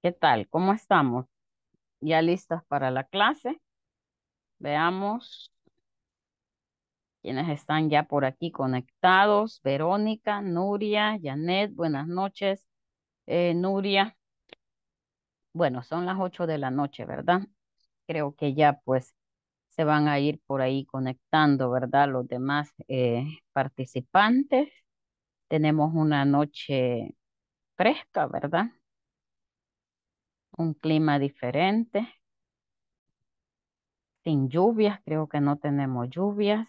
¿Qué tal? ¿Cómo estamos? ¿Ya listas para la clase? Veamos quienes están ya por aquí conectados. Verónica, Nuria, Janet, buenas noches. Eh, Nuria, bueno, son las 8 de la noche, ¿verdad? Creo que ya pues se van a ir por ahí conectando, ¿verdad? Los demás eh, participantes. Tenemos una noche fresca, ¿verdad? Un clima diferente. Sin lluvias, creo que no tenemos lluvias.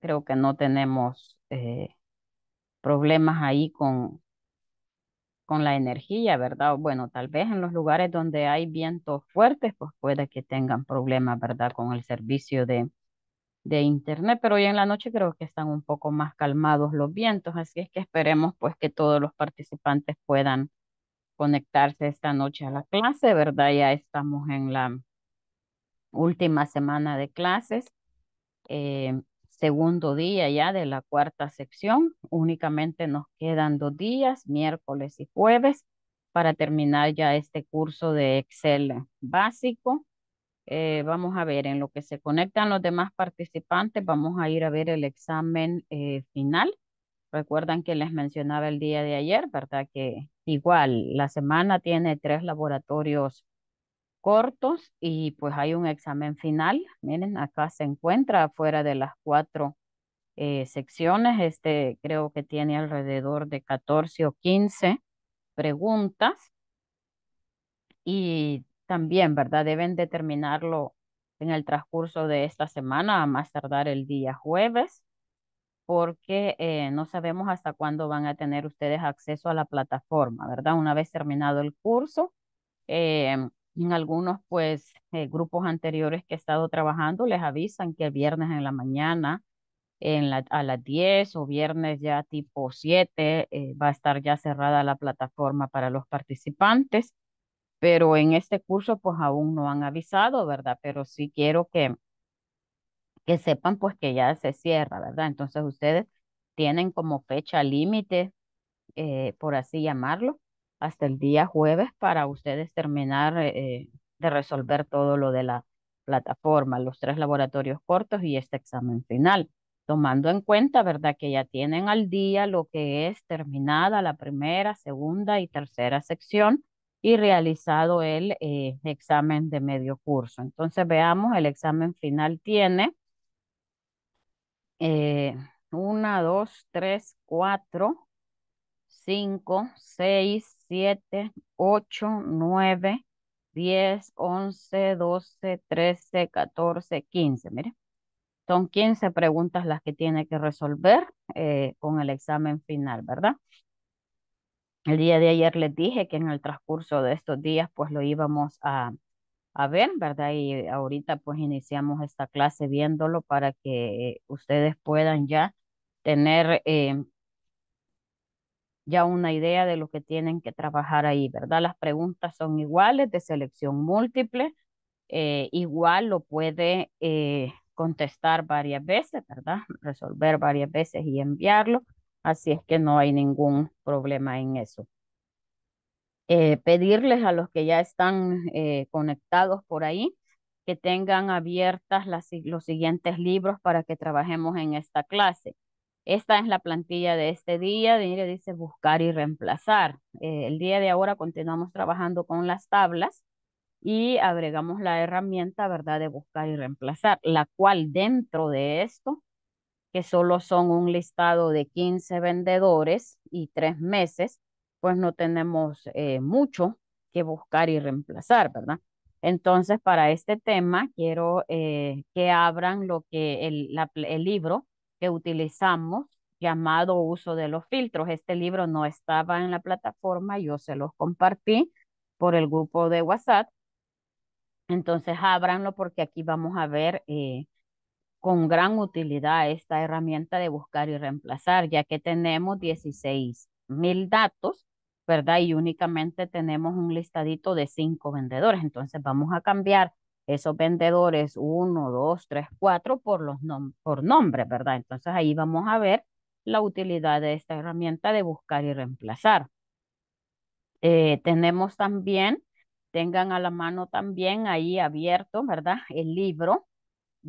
Creo que no tenemos eh, problemas ahí con, con la energía, ¿verdad? Bueno, tal vez en los lugares donde hay vientos fuertes, pues puede que tengan problemas, ¿verdad? Con el servicio de, de internet, pero hoy en la noche creo que están un poco más calmados los vientos, así es que esperemos pues que todos los participantes puedan conectarse esta noche a la clase, ¿verdad? Ya estamos en la última semana de clases, eh, segundo día ya de la cuarta sección, únicamente nos quedan dos días, miércoles y jueves, para terminar ya este curso de Excel básico. Eh, vamos a ver, en lo que se conectan los demás participantes, vamos a ir a ver el examen eh, final. Recuerdan que les mencionaba el día de ayer, ¿verdad? Que igual la semana tiene tres laboratorios cortos y pues hay un examen final. Miren, acá se encuentra afuera de las cuatro eh, secciones. Este creo que tiene alrededor de 14 o 15 preguntas y también, ¿verdad? Deben determinarlo en el transcurso de esta semana, a más tardar el día jueves, porque eh, no sabemos hasta cuándo van a tener ustedes acceso a la plataforma, ¿verdad? Una vez terminado el curso, eh, en algunos pues eh, grupos anteriores que he estado trabajando les avisan que el viernes en la mañana en la, a las 10 o viernes ya tipo 7 va a estar ya cerrada la plataforma para los participantes pero en este curso pues aún no han avisado, ¿verdad? Pero sí quiero que, que sepan pues que ya se cierra, ¿verdad? Entonces ustedes tienen como fecha límite, eh, por así llamarlo, hasta el día jueves para ustedes terminar eh, de resolver todo lo de la plataforma, los tres laboratorios cortos y este examen final, tomando en cuenta, ¿verdad? Que ya tienen al día lo que es terminada la primera, segunda y tercera sección y realizado el eh, examen de medio curso. Entonces veamos, el examen final tiene 1, 2, 3, 4, 5, 6, 7, 8, 9, 10, 11, 12, 13, 14, 15. Mire, son 15 preguntas las que tiene que resolver eh, con el examen final, ¿verdad? El día de ayer les dije que en el transcurso de estos días pues lo íbamos a, a ver, ¿verdad? Y ahorita pues iniciamos esta clase viéndolo para que ustedes puedan ya tener eh, ya una idea de lo que tienen que trabajar ahí, ¿verdad? Las preguntas son iguales, de selección múltiple, eh, igual lo puede eh, contestar varias veces, ¿verdad? Resolver varias veces y enviarlo. Así es que no hay ningún problema en eso. Eh, pedirles a los que ya están eh, conectados por ahí que tengan abiertas los siguientes libros para que trabajemos en esta clase. Esta es la plantilla de este día, de, dice buscar y reemplazar. Eh, el día de ahora continuamos trabajando con las tablas y agregamos la herramienta, ¿verdad?, de buscar y reemplazar, la cual dentro de esto que solo son un listado de 15 vendedores y tres meses, pues no tenemos eh, mucho que buscar y reemplazar, ¿verdad? Entonces, para este tema, quiero eh, que abran lo que el, libro que utilizamos llamado Uso de los Filtros. Este libro no estaba en la plataforma, yo se los compartí por el grupo de WhatsApp. Entonces, ábranlo porque aquí vamos a ver eh, con gran utilidad esta herramienta de buscar y reemplazar, ya que tenemos 16 mil datos, ¿verdad? Y únicamente tenemos un listadito de cinco vendedores. Entonces vamos a cambiar esos vendedores uno, dos, tres, cuatro, por, los por nombres, ¿verdad? Entonces ahí vamos a ver la utilidad de esta herramienta de buscar y reemplazar. Eh, tenemos también, tengan a la mano también ahí abierto, ¿verdad? El libro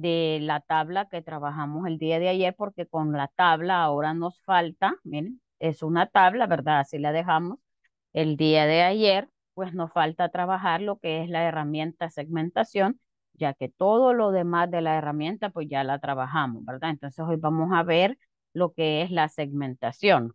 de la tabla que trabajamos el día de ayer, porque con la tabla ahora nos falta, miren, es una tabla, ¿verdad? Así la dejamos el día de ayer, pues nos falta trabajar lo que es la herramienta segmentación, ya que todo lo demás de la herramienta, pues ya la trabajamos, ¿verdad? Entonces hoy vamos a ver lo que es la segmentación.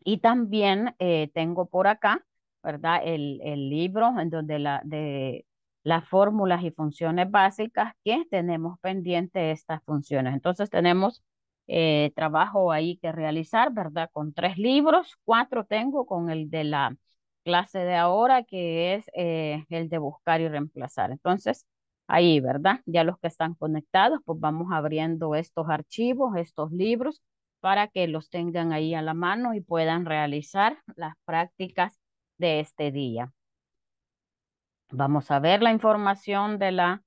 Y también eh, tengo por acá, ¿verdad? El, el libro en donde la, de, las fórmulas y funciones básicas que tenemos pendiente estas funciones. Entonces tenemos eh, trabajo ahí que realizar, ¿verdad? Con tres libros, cuatro tengo con el de la clase de ahora, que es eh, el de buscar y reemplazar. Entonces, ahí, ¿verdad? Ya los que están conectados, pues vamos abriendo estos archivos, estos libros, para que los tengan ahí a la mano y puedan realizar las prácticas de este día. Vamos a ver la información de la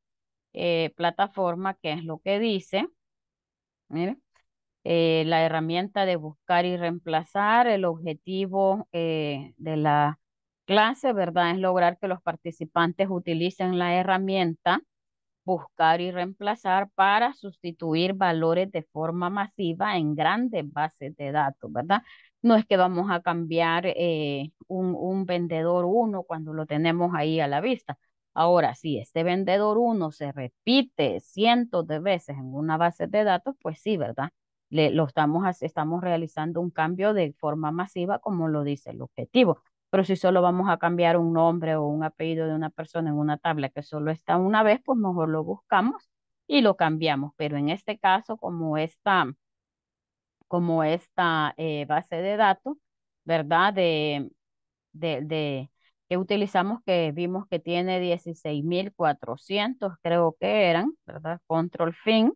eh, plataforma, que es lo que dice. Eh, la herramienta de buscar y reemplazar, el objetivo eh, de la clase, ¿verdad? Es lograr que los participantes utilicen la herramienta buscar y reemplazar para sustituir valores de forma masiva en grandes bases de datos, ¿verdad? No es que vamos a cambiar eh, un, un, vendedor uno cuando lo tenemos ahí a la vista. Ahora, si este vendedor uno se repite cientos de veces en una base de datos, pues sí, ¿verdad? Le, lo estamos, estamos realizando un cambio de forma masiva como lo dice el objetivo. Pero si solo vamos a cambiar un nombre o un apellido de una persona en una tabla que solo está una vez, pues mejor lo buscamos y lo cambiamos. Pero en este caso, como está como esta eh, base de datos, ¿verdad? De, de, de, que utilizamos, que vimos que tiene 16.400, creo que eran, ¿verdad? Control Fin.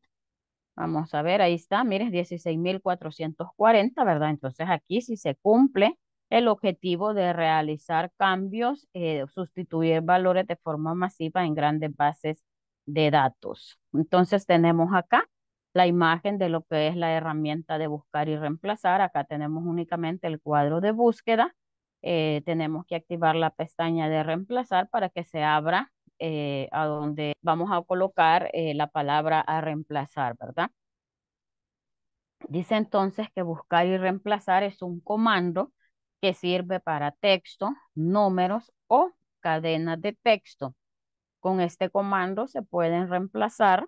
Vamos a ver, ahí está, miren, 16.440, ¿verdad? Entonces aquí sí se cumple el objetivo de realizar cambios, eh, sustituir valores de forma masiva en grandes bases de datos. Entonces tenemos acá la imagen de lo que es la herramienta de buscar y reemplazar. Acá tenemos únicamente el cuadro de búsqueda. Eh, tenemos que activar la pestaña de reemplazar para que se abra eh, a donde vamos a colocar eh, la palabra a reemplazar, ¿verdad? Dice entonces que buscar y reemplazar es un comando que sirve para texto, números o cadenas de texto. Con este comando se pueden reemplazar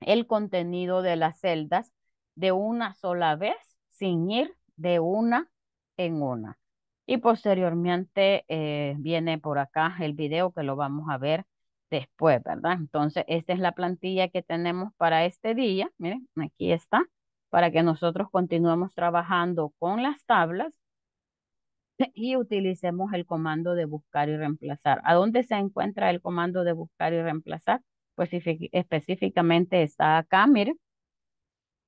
el contenido de las celdas de una sola vez, sin ir de una en una. Y posteriormente eh, viene por acá el video que lo vamos a ver después, ¿verdad? Entonces, esta es la plantilla que tenemos para este día. Miren, aquí está, para que nosotros continuemos trabajando con las tablas y utilicemos el comando de buscar y reemplazar. ¿A dónde se encuentra el comando de buscar y reemplazar? Pues, específicamente está acá, miren,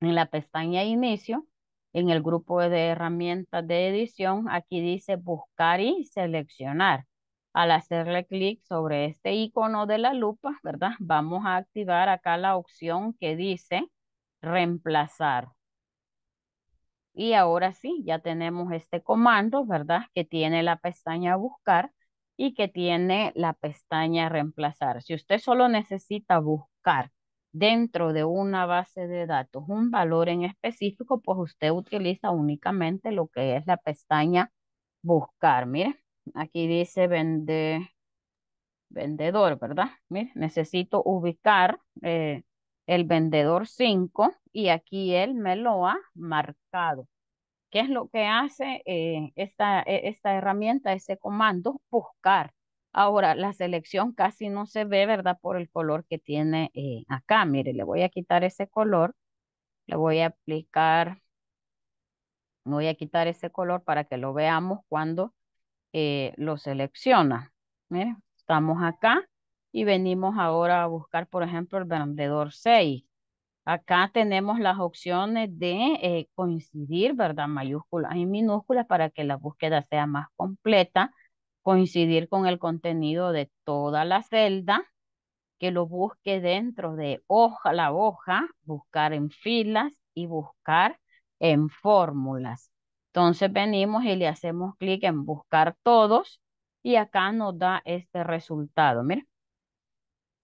en la pestaña Inicio, en el grupo de herramientas de edición, aquí dice buscar y seleccionar. Al hacerle clic sobre este icono de la lupa, ¿verdad? Vamos a activar acá la opción que dice reemplazar. Y ahora sí, ya tenemos este comando, ¿verdad? Que tiene la pestaña buscar y que tiene la pestaña reemplazar. Si usted solo necesita buscar dentro de una base de datos un valor en específico, pues usted utiliza únicamente lo que es la pestaña buscar. Mire, aquí dice vende, vendedor, ¿verdad? Mire, necesito ubicar eh, el vendedor 5 y aquí él me lo ha marcado. ¿Qué es lo que hace eh, esta, e, esta herramienta, ese comando? Buscar. Ahora, la selección casi no se ve, ¿verdad? Por el color que tiene eh, acá. Mire, le voy a quitar ese color. Le voy a aplicar, voy a quitar ese color para que lo veamos cuando eh, lo selecciona. Mire, estamos acá y venimos ahora a buscar, por ejemplo, el vendedor 6. Acá tenemos las opciones de eh, coincidir, ¿verdad? Mayúsculas y minúsculas para que la búsqueda sea más completa. Coincidir con el contenido de toda la celda, que lo busque dentro de hoja, la hoja, buscar en filas y buscar en fórmulas. Entonces venimos y le hacemos clic en buscar todos y acá nos da este resultado. Miren,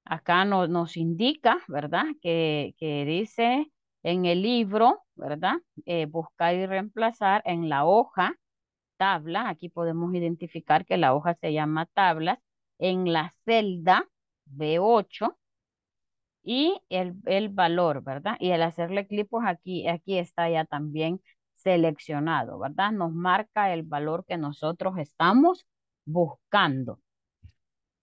acá nos indica, ¿verdad? Que, dice en el libro, ¿verdad? Eh, buscar y reemplazar en la hoja, tabla, aquí podemos identificar que la hoja se llama tablas, en la celda B8 y el, valor, ¿verdad? Y al hacerle clic, pues aquí, aquí está ya también seleccionado, ¿verdad? Nos marca el valor que nosotros estamos buscando.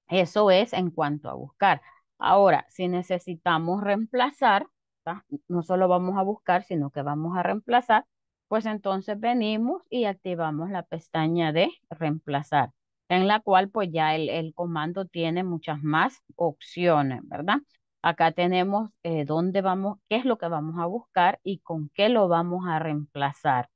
Eso es en cuanto a buscar. Ahora, si necesitamos reemplazar, no solo vamos a buscar, sino que vamos a reemplazar, pues entonces venimos y activamos la pestaña de reemplazar, en la cual pues ya el, comando tiene muchas más opciones, ¿verdad? Acá tenemos eh, dónde vamos, qué es lo que vamos a buscar y con qué lo vamos a reemplazar.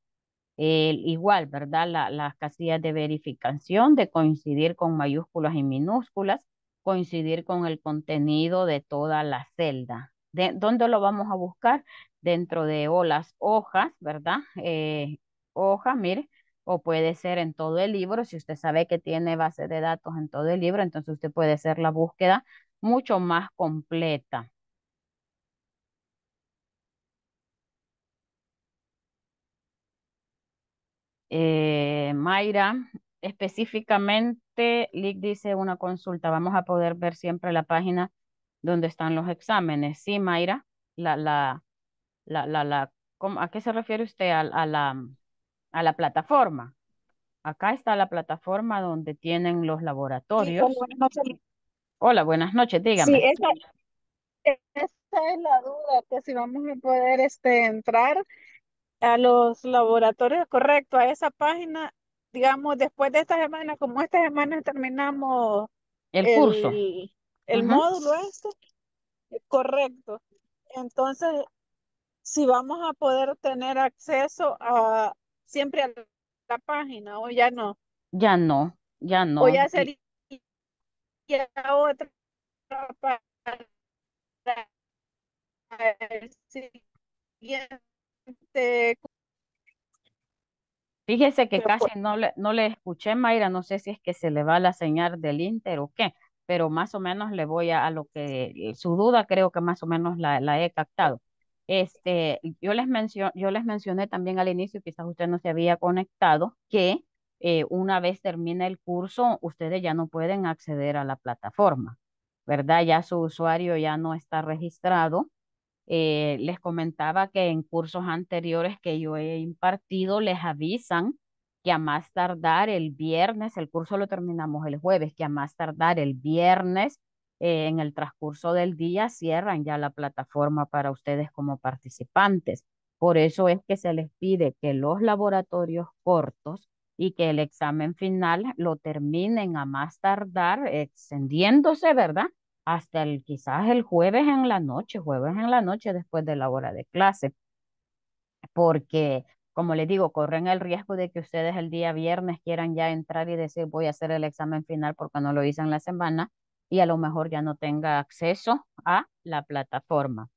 El igual, ¿verdad? las casillas de verificación, de coincidir con mayúsculas y minúsculas, coincidir con el contenido de toda la celda. De, ¿Dónde lo vamos a buscar? Dentro de o las hojas, ¿verdad? Eh, hoja, mire, o puede ser en todo el libro. Si usted sabe que tiene base de datos en todo el libro, entonces usted puede hacer la búsqueda mucho más completa. Eh, Mayra, específicamente, Lick dice una consulta, vamos a poder ver siempre la página donde están los exámenes. Sí, Mayra, la, la, la, la, la ¿a qué se refiere usted? A, la, mm, a la plataforma. Acá está la plataforma donde tienen los laboratorios. Hola, buenas noches, dígame. Sí, esa, es la duda, que si vamos a poder este, entrar a los laboratorios, correcto, a esa página digamos, después de esta semana, como esta semana terminamos el, curso, el, módulo este, correcto. Entonces, si vamos a poder tener acceso a siempre a la página o ya no. Ya no, ya no. hacer ya otra para el Fíjese que casi no le, no le escuché, Mayra, no sé si es que se le va la señal del Inter o qué, pero más o menos le voy a, lo que su duda creo que más o menos la, he captado. Este, yo les mencioné, yo les mencioné también al inicio, quizás usted no se había conectado, que eh, una vez termine el curso, ustedes ya no pueden acceder a la plataforma, ¿verdad? Ya su usuario ya no está registrado eh, les comentaba que en cursos anteriores que yo he impartido les avisan que a más tardar el viernes, el curso lo terminamos el jueves, que a más tardar el viernes eh, en el transcurso del día cierran ya la plataforma para ustedes como participantes. Por eso es que se les pide que los laboratorios cortos y que el examen final lo terminen a más tardar extendiéndose, ¿verdad? hasta el, quizás el jueves en la noche, jueves en la noche después de la hora de clase, porque como les digo, corren el riesgo de que ustedes el día viernes quieran ya entrar y decir voy a hacer el examen final porque no lo hice en la semana y a lo mejor ya no tenga acceso a la plataforma.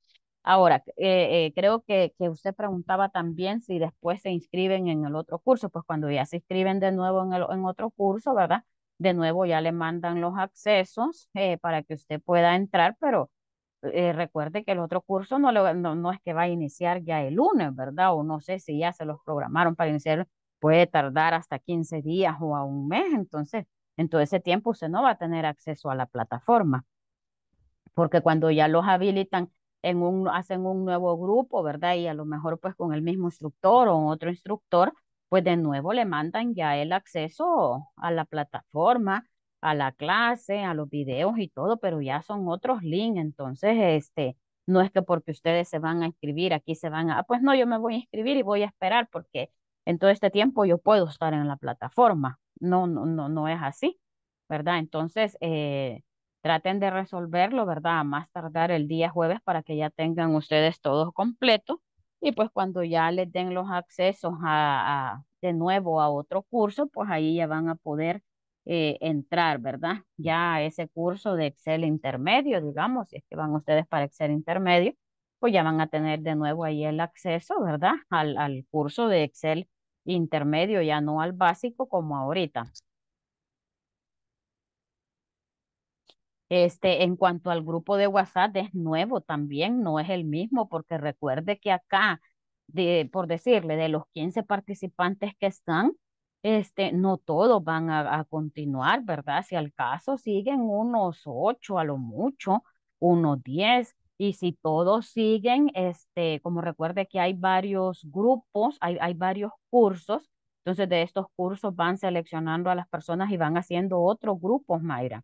Ahora, eh, eh, creo que, usted preguntaba también si después se inscriben en el otro curso, pues cuando ya se inscriben de nuevo en, el, en otro curso, ¿verdad? de nuevo ya le mandan los accesos eh, para que usted pueda entrar, pero eh, recuerde que el otro curso no, no, es que va a iniciar ya el lunes, ¿verdad? O no sé si ya se los programaron para iniciar, puede tardar hasta 15 días o a un mes, entonces en todo ese tiempo usted no va a tener acceso a la plataforma, porque cuando ya los habilitan, en un, hacen un nuevo grupo, ¿verdad? Y a lo mejor pues con el mismo instructor o otro instructor, pues de nuevo le mandan ya el acceso a la plataforma, a la clase, a los videos y todo, pero ya son otros links, entonces este, no es que porque ustedes se van a inscribir, aquí se van a, ah, pues no, yo me voy a inscribir y voy a esperar porque en todo este tiempo yo puedo estar en la plataforma. No, no, no, no es así, ¿verdad? Entonces, eh, traten de resolverlo, ¿verdad? A más tardar el día jueves para que ya tengan ustedes todos completo y pues cuando ya les den los accesos a, de nuevo a otro curso, pues ahí ya van a poder eh, entrar, ¿verdad? Ya a ese curso de Excel intermedio, digamos, si es que van ustedes para Excel intermedio, pues ya van a tener de nuevo ahí el acceso, ¿verdad? Al, al curso de Excel intermedio, ya no al básico como ahorita. Este, en cuanto al grupo de WhatsApp, es nuevo también, no es el mismo, porque recuerde que acá, de, por decirle, de los 15 participantes que están, este, no todos van a, continuar, ¿verdad? Si al caso siguen unos 8 a lo mucho, unos 10, y si todos siguen, este, como recuerde que hay varios grupos, hay, hay varios cursos, entonces de estos cursos van seleccionando a las personas y van haciendo otros grupos, Mayra.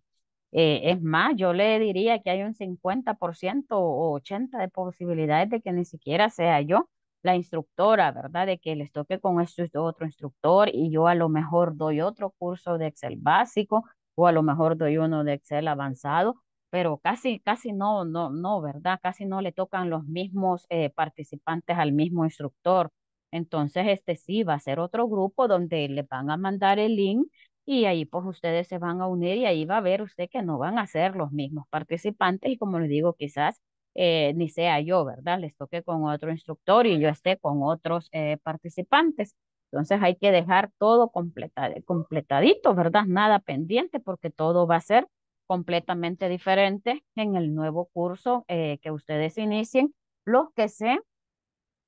Eh, es más, yo le diría que hay un 50% o 80% de posibilidades de que ni siquiera sea yo la instructora, ¿verdad? De que les toque con esto otro instructor y yo a lo mejor doy otro curso de Excel básico o a lo mejor doy uno de Excel avanzado, pero casi, casi no, no, no, ¿verdad? Casi no le tocan los mismos eh, participantes al mismo instructor. Entonces, este sí va a ser otro grupo donde le van a mandar el link y ahí pues ustedes se van a unir y ahí va a ver usted que no van a ser los mismos participantes y como les digo, quizás eh, ni sea yo, ¿verdad? Les toque con otro instructor y yo esté con otros eh, participantes. Entonces hay que dejar todo completadito, ¿verdad? Nada pendiente porque todo va a ser completamente diferente en el nuevo curso eh, que ustedes inicien, los que se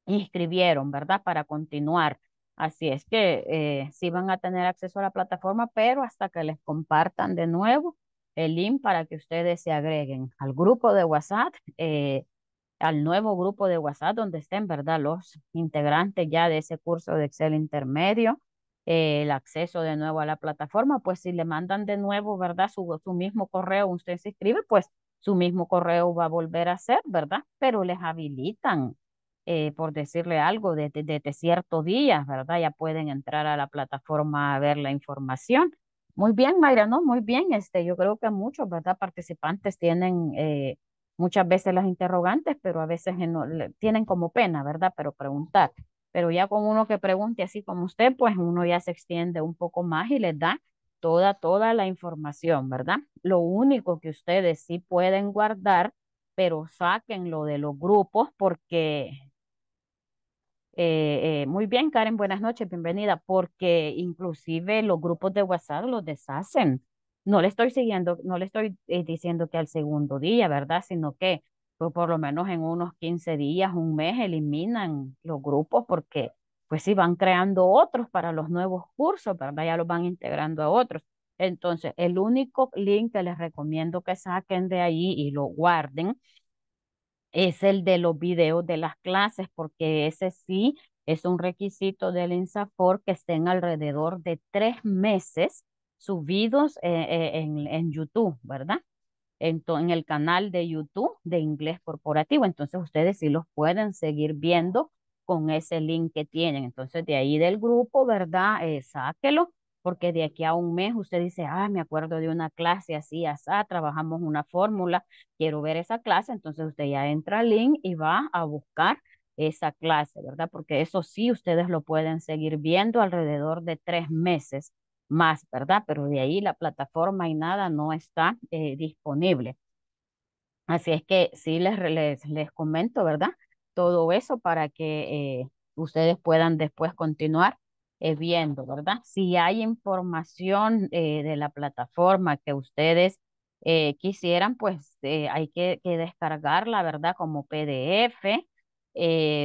inscribieron, ¿verdad? Para continuar. Así es que eh, sí van a tener acceso a la plataforma, pero hasta que les compartan de nuevo el link para que ustedes se agreguen al grupo de WhatsApp, eh, al nuevo grupo de WhatsApp donde estén, ¿verdad? Los integrantes ya de ese curso de Excel intermedio, eh, el acceso de nuevo a la plataforma, pues si le mandan de nuevo, ¿verdad? Su, su mismo correo, usted se inscribe, pues su mismo correo va a volver a ser, ¿verdad? Pero les habilitan eh, por decirle algo, desde de, cierto día, ¿verdad? Ya pueden entrar a la plataforma a ver la información. Muy bien, Mayra, ¿no? Muy bien. Este, yo creo que muchos, ¿verdad? Participantes tienen eh, muchas veces las interrogantes, pero a veces no tienen como pena, ¿verdad? Pero preguntar. Pero ya con uno que pregunte así como usted, pues uno ya se extiende un poco más y les da toda, toda la información, ¿verdad? Lo único que ustedes sí pueden guardar, pero lo de los grupos porque eh, eh, muy bien, Karen, buenas noches, bienvenida, porque inclusive los grupos de WhatsApp los deshacen. No le estoy siguiendo, no le estoy eh, diciendo que al segundo día, ¿verdad? Sino que pues, por lo menos en unos 15 días, un mes, eliminan los grupos porque pues si van creando otros para los nuevos cursos, ¿verdad? Ya los van integrando a otros. Entonces, el único link que les recomiendo que saquen de ahí y lo guarden es el de los videos de las clases, porque ese sí es un requisito del INSAFOR que estén alrededor de tres meses subidos eh, eh, en, en, YouTube, ¿verdad? En, en, el canal de YouTube de Inglés Corporativo. Entonces ustedes sí los pueden seguir viendo con ese link que tienen. Entonces de ahí del grupo, ¿verdad? Eh, sáquelo porque de aquí a un mes usted dice, ah, me acuerdo de una clase así, así, trabajamos una fórmula, quiero ver esa clase, entonces usted ya entra al link y va a buscar esa clase, ¿verdad? Porque eso sí, ustedes lo pueden seguir viendo alrededor de tres meses más, ¿verdad? Pero de ahí la plataforma y nada no está eh, disponible. Así es que sí les, les, comento, ¿verdad? Todo eso para que eh, ustedes puedan después continuar eh, viendo, ¿verdad? Si hay información eh, de la plataforma que ustedes eh, quisieran, pues hay que, que, descargarla, ¿verdad? Como PDF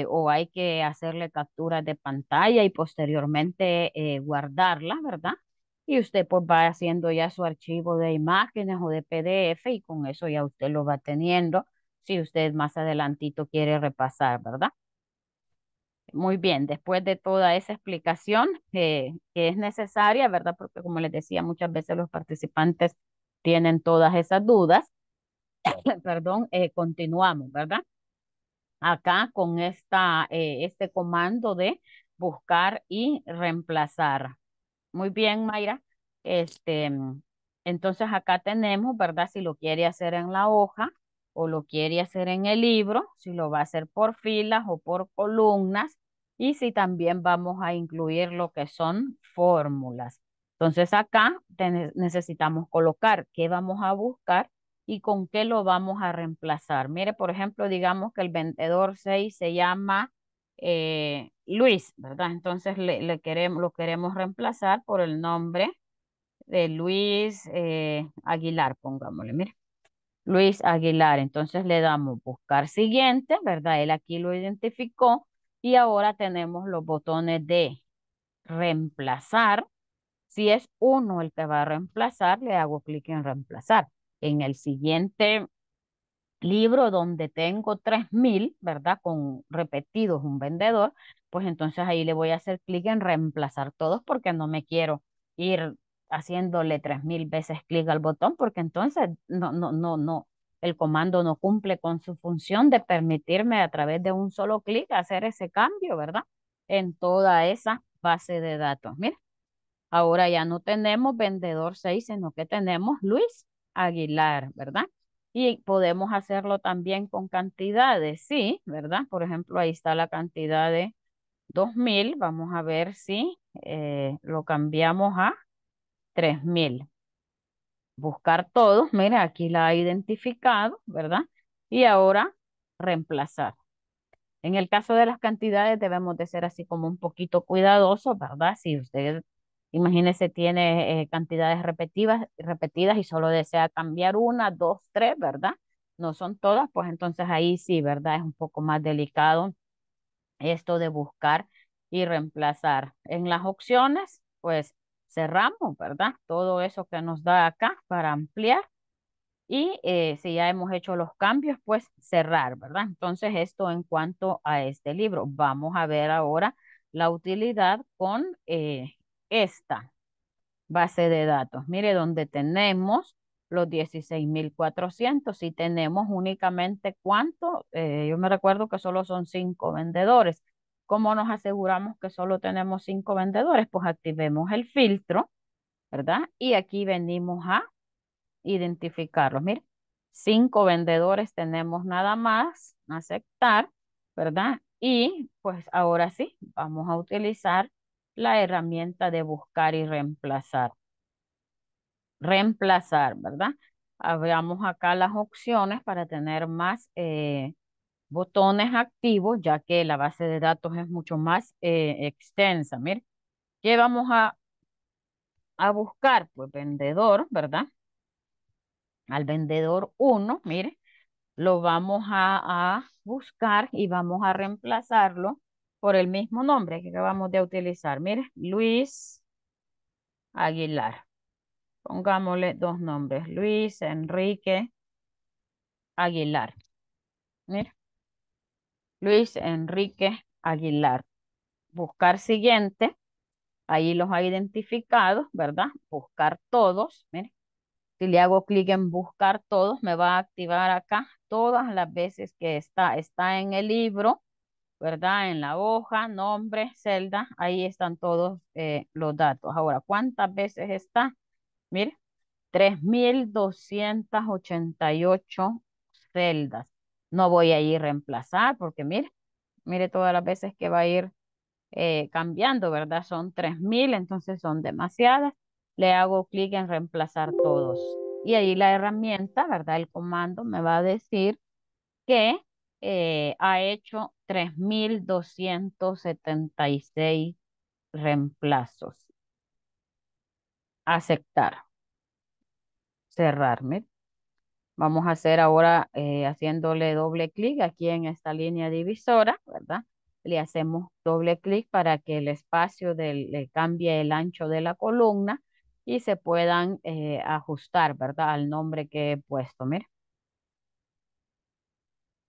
o hay que hacerle captura de pantalla y posteriormente guardarla, ¿verdad? Y usted pues va haciendo ya su archivo de imágenes o de PDF y con eso ya usted lo va teniendo si usted más adelantito quiere repasar, ¿verdad? Muy bien, después de toda esa explicación eh, que es necesaria, ¿verdad? Porque como les decía, muchas veces los participantes tienen todas esas dudas. Perdón, eh, continuamos, ¿verdad? Acá con esta, eh, este comando de buscar y reemplazar. Muy bien, Mayra. Este, entonces acá tenemos, ¿verdad? Si lo quiere hacer en la hoja, o lo quiere hacer en el libro, si lo va a hacer por filas o por columnas, y si también vamos a incluir lo que son fórmulas. Entonces acá necesitamos colocar qué vamos a buscar y con qué lo vamos a reemplazar. Mire, por ejemplo, digamos que el vendedor 6 se llama eh, Luis, ¿verdad? Entonces le, queremos, lo queremos reemplazar por el nombre de Luis eh, Aguilar, pongámosle, mire. Luis Aguilar. Entonces le damos buscar siguiente, ¿verdad? Él aquí lo identificó y ahora tenemos los botones de reemplazar. Si es uno el que va a reemplazar, le hago clic en reemplazar. En el siguiente libro donde tengo 3000, ¿verdad? Con repetidos un vendedor, pues entonces ahí le voy a hacer clic en reemplazar todos porque no me quiero ir haciéndole tres mil veces clic al botón, porque entonces no, no, no, no, el comando no cumple con su función de permitirme a través de un solo clic hacer ese cambio, ¿verdad? En toda esa base de datos. Mira, ahora ya no tenemos vendedor 6, sino que tenemos Luis Aguilar, ¿verdad? Y podemos hacerlo también con cantidades, sí, ¿verdad? Por ejemplo, ahí está la cantidad de 2000. Vamos a ver si eh, lo cambiamos a 3000. Buscar todos, mire, aquí la ha identificado, ¿verdad? Y ahora reemplazar. En el caso de las cantidades debemos de ser así como un poquito cuidadosos, ¿verdad? Si usted, imagínese, tiene eh, cantidades repetidas y solo desea cambiar una, dos, tres, ¿verdad? No son todas, pues entonces ahí sí, ¿verdad? Es un poco más delicado esto de buscar y reemplazar. En las opciones, pues cerramos, ¿verdad? Todo eso que nos da acá para ampliar. Y eh, si ya hemos hecho los cambios, pues cerrar, ¿verdad? Entonces, esto en cuanto a este libro. Vamos a ver ahora la utilidad con eh, esta base de datos. Mire, donde tenemos los 16.400, si tenemos únicamente cuánto, eh, yo me recuerdo que solo son cinco vendedores. ¿Cómo nos aseguramos que solo tenemos cinco vendedores? Pues activemos el filtro, ¿verdad? Y aquí venimos a identificarlos. Miren, cinco vendedores tenemos nada más, aceptar, ¿verdad? Y pues ahora sí, vamos a utilizar la herramienta de buscar y reemplazar. Reemplazar, ¿verdad? Abramos acá las opciones para tener más eh, botones activos, ya que la base de datos es mucho más eh, extensa. Mire, ¿qué vamos a, a buscar? Pues vendedor, ¿verdad? Al vendedor 1, mire, lo vamos a, a, buscar y vamos a reemplazarlo por el mismo nombre que acabamos de utilizar. Mire, Luis Aguilar. Pongámosle dos nombres, Luis Enrique Aguilar. Mire. Luis Enrique Aguilar. Buscar siguiente. Ahí los ha identificado, ¿verdad? Buscar todos. Mire. Si le hago clic en buscar todos, me va a activar acá todas las veces que está. Está en el libro, ¿verdad? En la hoja, nombre, celda. Ahí están todos eh, los datos. Ahora, ¿cuántas veces está? Mire, 3.288 celdas. No voy a ir a reemplazar porque mire, mire todas las veces que va a ir eh, cambiando, ¿verdad? Son 3000, entonces son demasiadas. Le hago clic en reemplazar todos. Y ahí la herramienta, ¿verdad? El comando me va a decir que eh, ha hecho 3276 reemplazos. Aceptar. Cerrarme. Vamos a hacer ahora eh, haciéndole doble clic aquí en esta línea divisora, ¿verdad? Le hacemos doble clic para que el espacio le cambie el ancho de la columna y se puedan eh, ajustar, ¿verdad? Al nombre que he puesto, mira.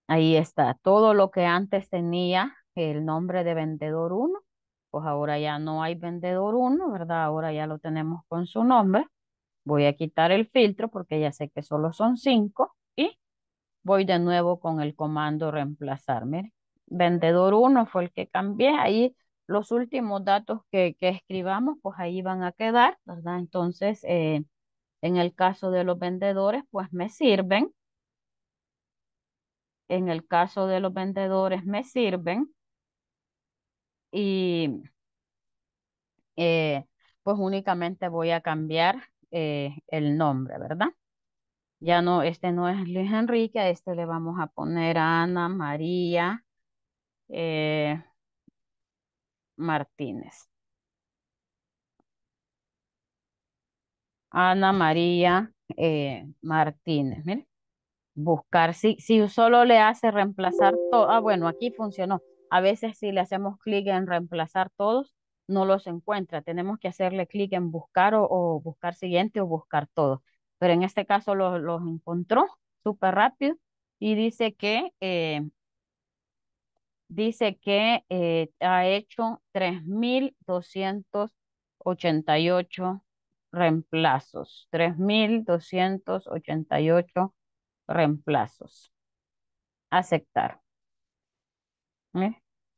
Ahí está, todo lo que antes tenía el nombre de vendedor 1, pues ahora ya no hay vendedor 1, ¿verdad? Ahora ya lo tenemos con su nombre. Voy a quitar el filtro porque ya sé que solo son cinco. y voy de nuevo con el comando reemplazar. vendedor 1 fue el que cambié. Ahí los últimos datos que, escribamos, pues ahí van a quedar, ¿verdad? Entonces, eh, en el caso de los vendedores, pues me sirven. En el caso de los vendedores, me sirven. Y eh, pues únicamente voy a cambiar eh, el nombre, ¿verdad? Ya no, este no es Luis Enrique, a este le vamos a poner Ana María eh, Martínez. Ana María eh, Martínez, miren, Buscar, si, si solo le hace reemplazar todo, ah bueno, aquí funcionó. A veces si le hacemos clic en reemplazar todos, no los encuentra. Tenemos que hacerle clic en buscar o, buscar siguiente o buscar todo. Pero en este caso los encontró súper rápido y dice que, eh, dice que eh, ha hecho 3.288 reemplazos. 3.288 reemplazos. Aceptar. ¿Eh?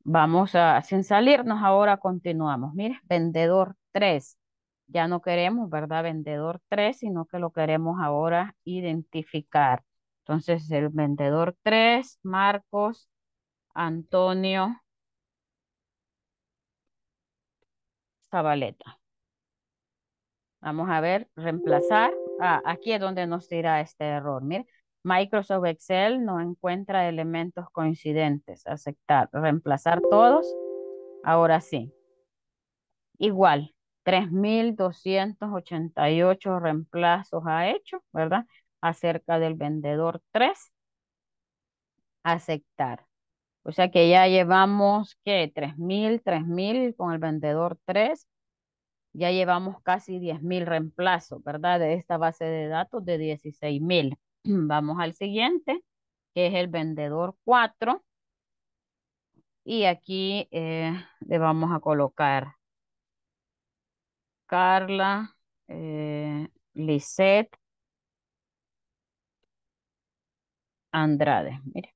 Vamos a, sin salirnos ahora, continuamos. Mira, vendedor 3. Ya no queremos, ¿verdad? Vendedor 3, sino que lo queremos ahora identificar. Entonces, el vendedor 3, Marcos, Antonio, Zabaleta. Vamos a ver, reemplazar. Ah, aquí es donde nos dirá este error. Mire, Microsoft Excel no encuentra elementos coincidentes. Aceptar, reemplazar todos. Ahora sí. Igual, 3.288 reemplazos ha hecho, ¿verdad? Acerca del vendedor 3. Aceptar. O sea que ya llevamos, ¿qué? 3.000, 3.000 con el vendedor 3. Ya llevamos casi 10.000 reemplazos, ¿verdad? De esta base de datos de 16.000. Vamos al siguiente, que es el vendedor 4. Y aquí eh, le vamos a colocar Carla, eh, Lisette, Andrade. Mire.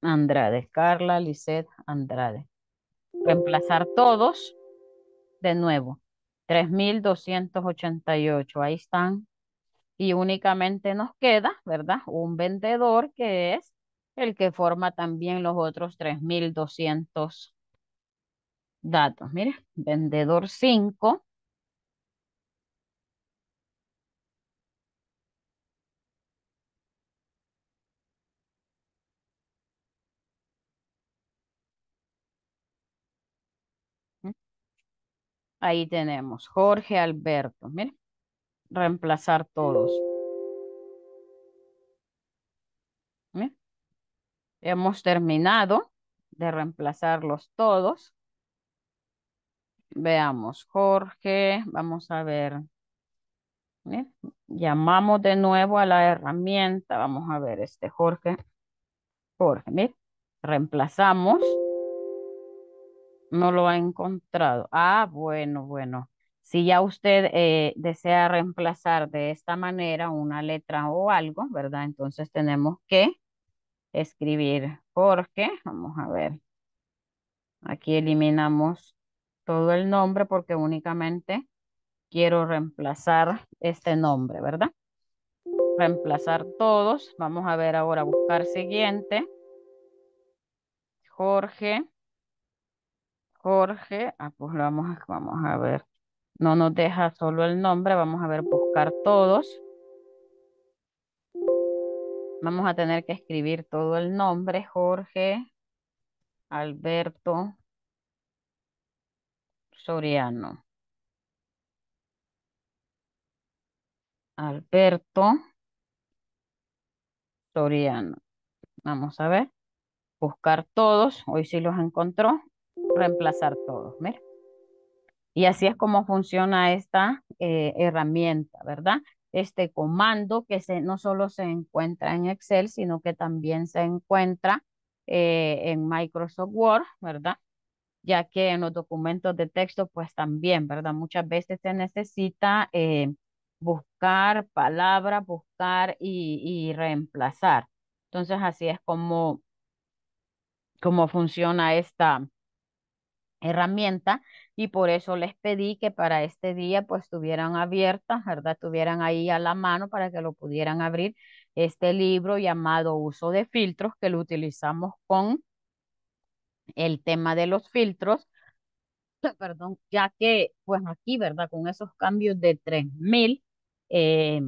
Andrade, Carla, Lisette, Andrade. Reemplazar todos de nuevo. 3.288. Ahí están y únicamente nos queda, ¿verdad? Un vendedor que es el que forma también los otros 3200 datos. Mire, vendedor 5. Ahí tenemos Jorge Alberto. Mire, reemplazar todos. ¿Eh? Hemos terminado de reemplazarlos todos. Veamos, Jorge, vamos a ver. ¿eh? Llamamos de nuevo a la herramienta. Vamos a ver este Jorge. Jorge, Reemplazamos. No lo ha encontrado. Ah, bueno, bueno. Si ya usted eh, desea reemplazar de esta manera una letra o algo, ¿verdad? Entonces tenemos que escribir Jorge. vamos a ver, aquí eliminamos todo el nombre porque únicamente quiero reemplazar este nombre, ¿verdad? Reemplazar todos. Vamos a ver ahora, buscar siguiente. Jorge. Jorge. Ah, pues vamos, vamos a ver. No nos deja solo el nombre, vamos a ver buscar todos. Vamos a tener que escribir todo el nombre, Jorge, Alberto Soriano. Alberto Soriano. Vamos a ver. Buscar todos. Hoy sí los encontró. Reemplazar todos. Mira. Y así es como funciona esta eh, herramienta, ¿verdad? Este comando que se, no solo se encuentra en Excel, sino que también se encuentra eh, en Microsoft Word, ¿verdad? Ya que en los documentos de texto, pues también, ¿verdad? Muchas veces se necesita eh, buscar palabras, buscar y, reemplazar. Entonces, así es como, como funciona esta herramienta y por eso les pedí que para este día pues tuvieran abiertas, ¿verdad? Tuvieran ahí a la mano para que lo pudieran abrir este libro llamado Uso de filtros que lo utilizamos con el tema de los filtros, perdón, ya que pues aquí, ¿verdad? Con esos cambios de 3000, eh,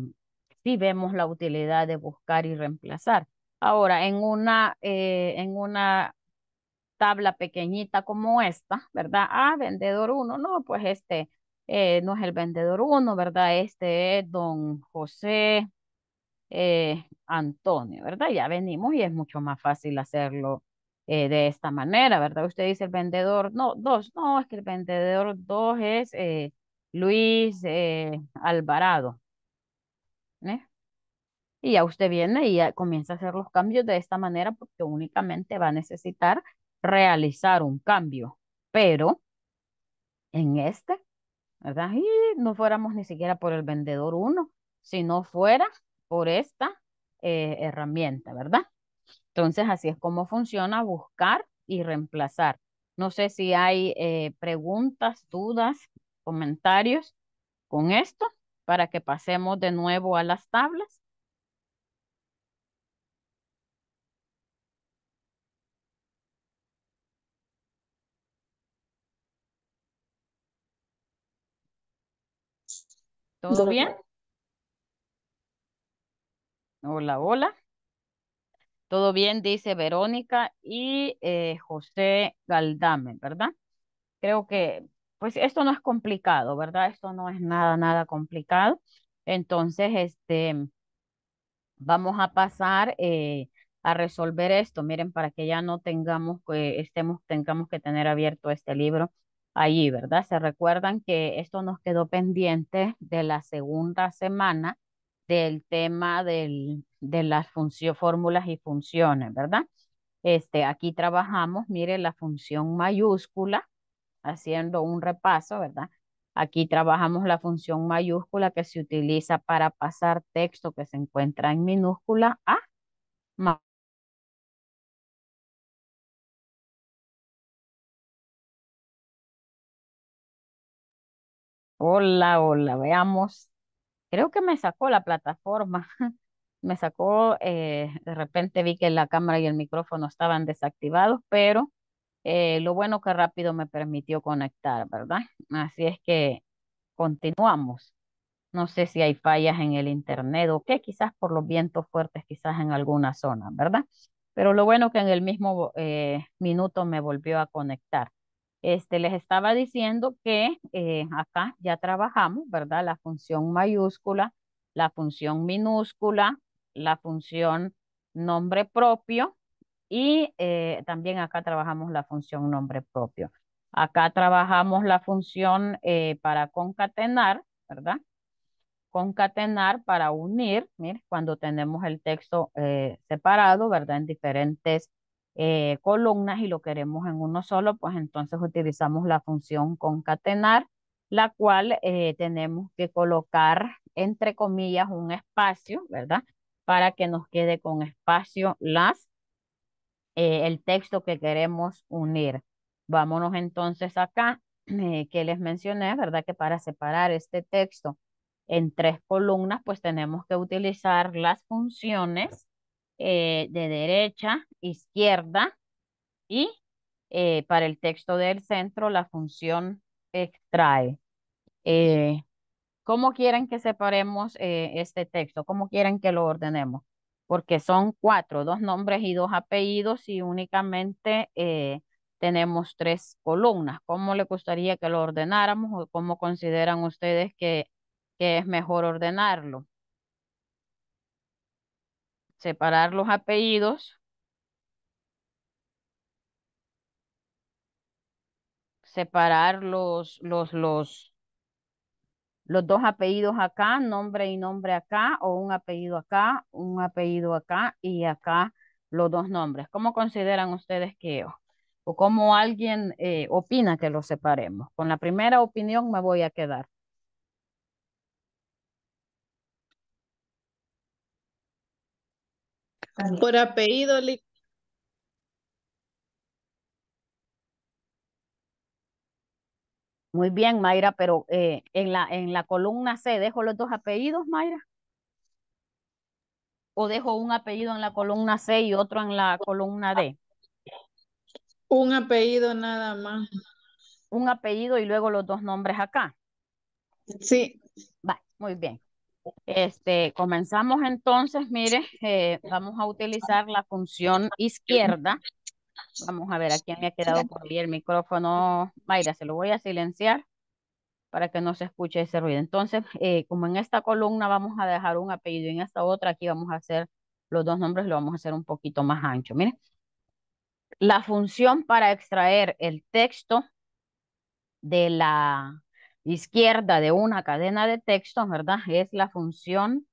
sí vemos la utilidad de buscar y reemplazar. Ahora, en una, eh, en una tabla pequeñita como esta, ¿verdad? Ah, vendedor uno, no, pues este eh, no es el vendedor uno, ¿verdad? Este es don José eh, Antonio, ¿verdad? Ya venimos y es mucho más fácil hacerlo eh, de esta manera, ¿verdad? Usted dice el vendedor, no, 2, no, es que el vendedor dos es Luis Alvarado. Y ya usted viene y ya comienza a hacer los cambios de esta manera porque únicamente va a necesitar realizar un cambio, pero en este, ¿verdad? Y no fuéramos ni siquiera por el vendedor 1, sino fuera por esta eh, herramienta, ¿verdad? Entonces, así es como funciona buscar y reemplazar. No sé si hay eh, preguntas, dudas, comentarios con esto para que pasemos de nuevo a las tablas ¿Todo bien? Hola, hola. Todo bien, dice Verónica y eh, José Galdame, ¿verdad? Creo que, pues esto no es complicado, ¿verdad? Esto no es nada, nada complicado. Entonces, este, vamos a pasar eh, a resolver esto. Miren, para que ya no tengamos, que estemos, tengamos que tener abierto este libro allí, ¿verdad? Se recuerdan que esto nos quedó pendiente de la segunda semana del tema de las fórmulas y funciones, ¿verdad? Este, aquí trabajamos, mire, la función mayúscula, haciendo un repaso, ¿verdad? Aquí trabajamos la función mayúscula que se utiliza para pasar texto que se encuentra en minúscula a Hola, hola, veamos. Creo que me sacó la plataforma. Me sacó, eh, de repente vi que la cámara y el micrófono estaban desactivados, pero eh, lo bueno que rápido me permitió conectar, ¿verdad? Así es que continuamos. No sé si hay fallas en el internet o qué, quizás por los vientos fuertes, quizás en alguna zona, ¿verdad? Pero lo bueno que en el mismo eh, minuto me volvió a conectar. Este, les estaba diciendo que eh, acá ya trabajamos, ¿verdad? La función mayúscula, la función minúscula, la función nombre propio y eh, también acá trabajamos la función nombre propio. Acá trabajamos la función eh, para concatenar, ¿verdad? Concatenar para unir, cuando tenemos el texto separado, ¿verdad? En diferentes eh, columnas y lo queremos en uno solo, pues entonces utilizamos la función concatenar, la cual eh, tenemos que colocar entre comillas un espacio, ¿verdad? Para que nos quede con espacio las, eh, el texto que queremos unir. Vámonos entonces acá, que les mencioné, ¿verdad? Que para separar este texto en tres columnas, pues tenemos que utilizar las funciones eh, de derecha, izquierda y eh, para el texto del centro la función extrae. Eh, ¿Cómo quieren que separemos este texto? ¿Cómo quieren que lo ordenemos? Porque son cuatro, dos nombres y dos apellidos y únicamente tenemos tres columnas. ¿Cómo le gustaría que lo ordenáramos o cómo consideran ustedes que, que es mejor ordenarlo? separar los apellidos. Separar los, los, los, los dos apellidos acá, nombre y nombre acá, o un apellido acá, un apellido acá y acá los dos nombres. ¿Cómo consideran ustedes que o cómo alguien eh, opina que los separemos? Con la primera opinión me voy a quedar. Por apellido, Muy bien, Mayra, pero eh, en, la, en la columna C, ¿dejo los dos apellidos, Mayra? ¿O dejo un apellido en la columna C y otro en la columna D? Un apellido nada más. Un apellido y luego los dos nombres acá. Sí. Va, muy bien. Este, comenzamos entonces, mire, eh, vamos a utilizar la función izquierda. Vamos a ver aquí me ha quedado por ahí el micrófono. Mayra, se lo voy a silenciar para que no se escuche ese ruido. Entonces, eh, como en esta columna vamos a dejar un apellido y en esta otra aquí vamos a hacer los dos nombres, lo vamos a hacer un poquito más ancho. Mire, la función para extraer el texto de la izquierda de una cadena de texto, ¿verdad? Es la función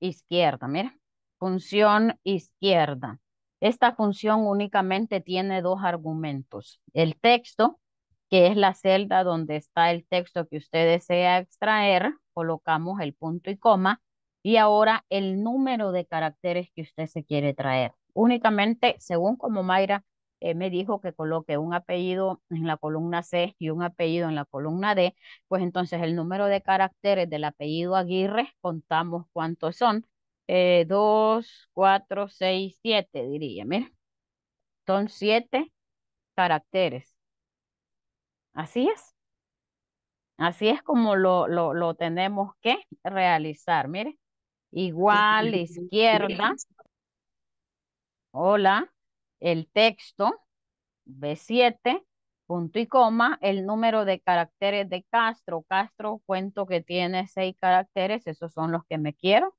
izquierda, mira, función izquierda. Esta función únicamente tiene dos argumentos. El texto, que es la celda donde está el texto que usted desea extraer, colocamos el punto y coma, y ahora el número de caracteres que usted se quiere traer. Únicamente, según como Mayra eh, me dijo que coloque un apellido en la columna C y un apellido en la columna D, pues entonces el número de caracteres del apellido Aguirre, contamos cuántos son, eh, dos, 2, 4, 6, 7 diría, miren son 7 caracteres. Así es. Así es como lo, lo, lo tenemos que realizar, mire. Igual, izquierda. Hola el texto, B7, punto y coma, el número de caracteres de Castro. Castro, cuento que tiene seis caracteres, esos son los que me quiero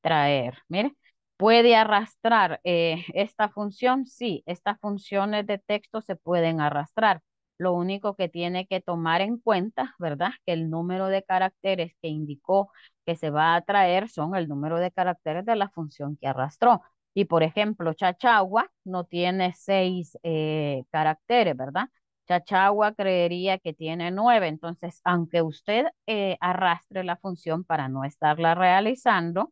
traer. Mire, ¿puede arrastrar eh, esta función? Sí, estas funciones de texto se pueden arrastrar. Lo único que tiene que tomar en cuenta, ¿verdad? Que el número de caracteres que indicó que se va a traer son el número de caracteres de la función que arrastró. Y por ejemplo, Chachagua no tiene seis eh, caracteres, ¿verdad? Chachagua creería que tiene nueve. Entonces, aunque usted eh, arrastre la función para no estarla realizando,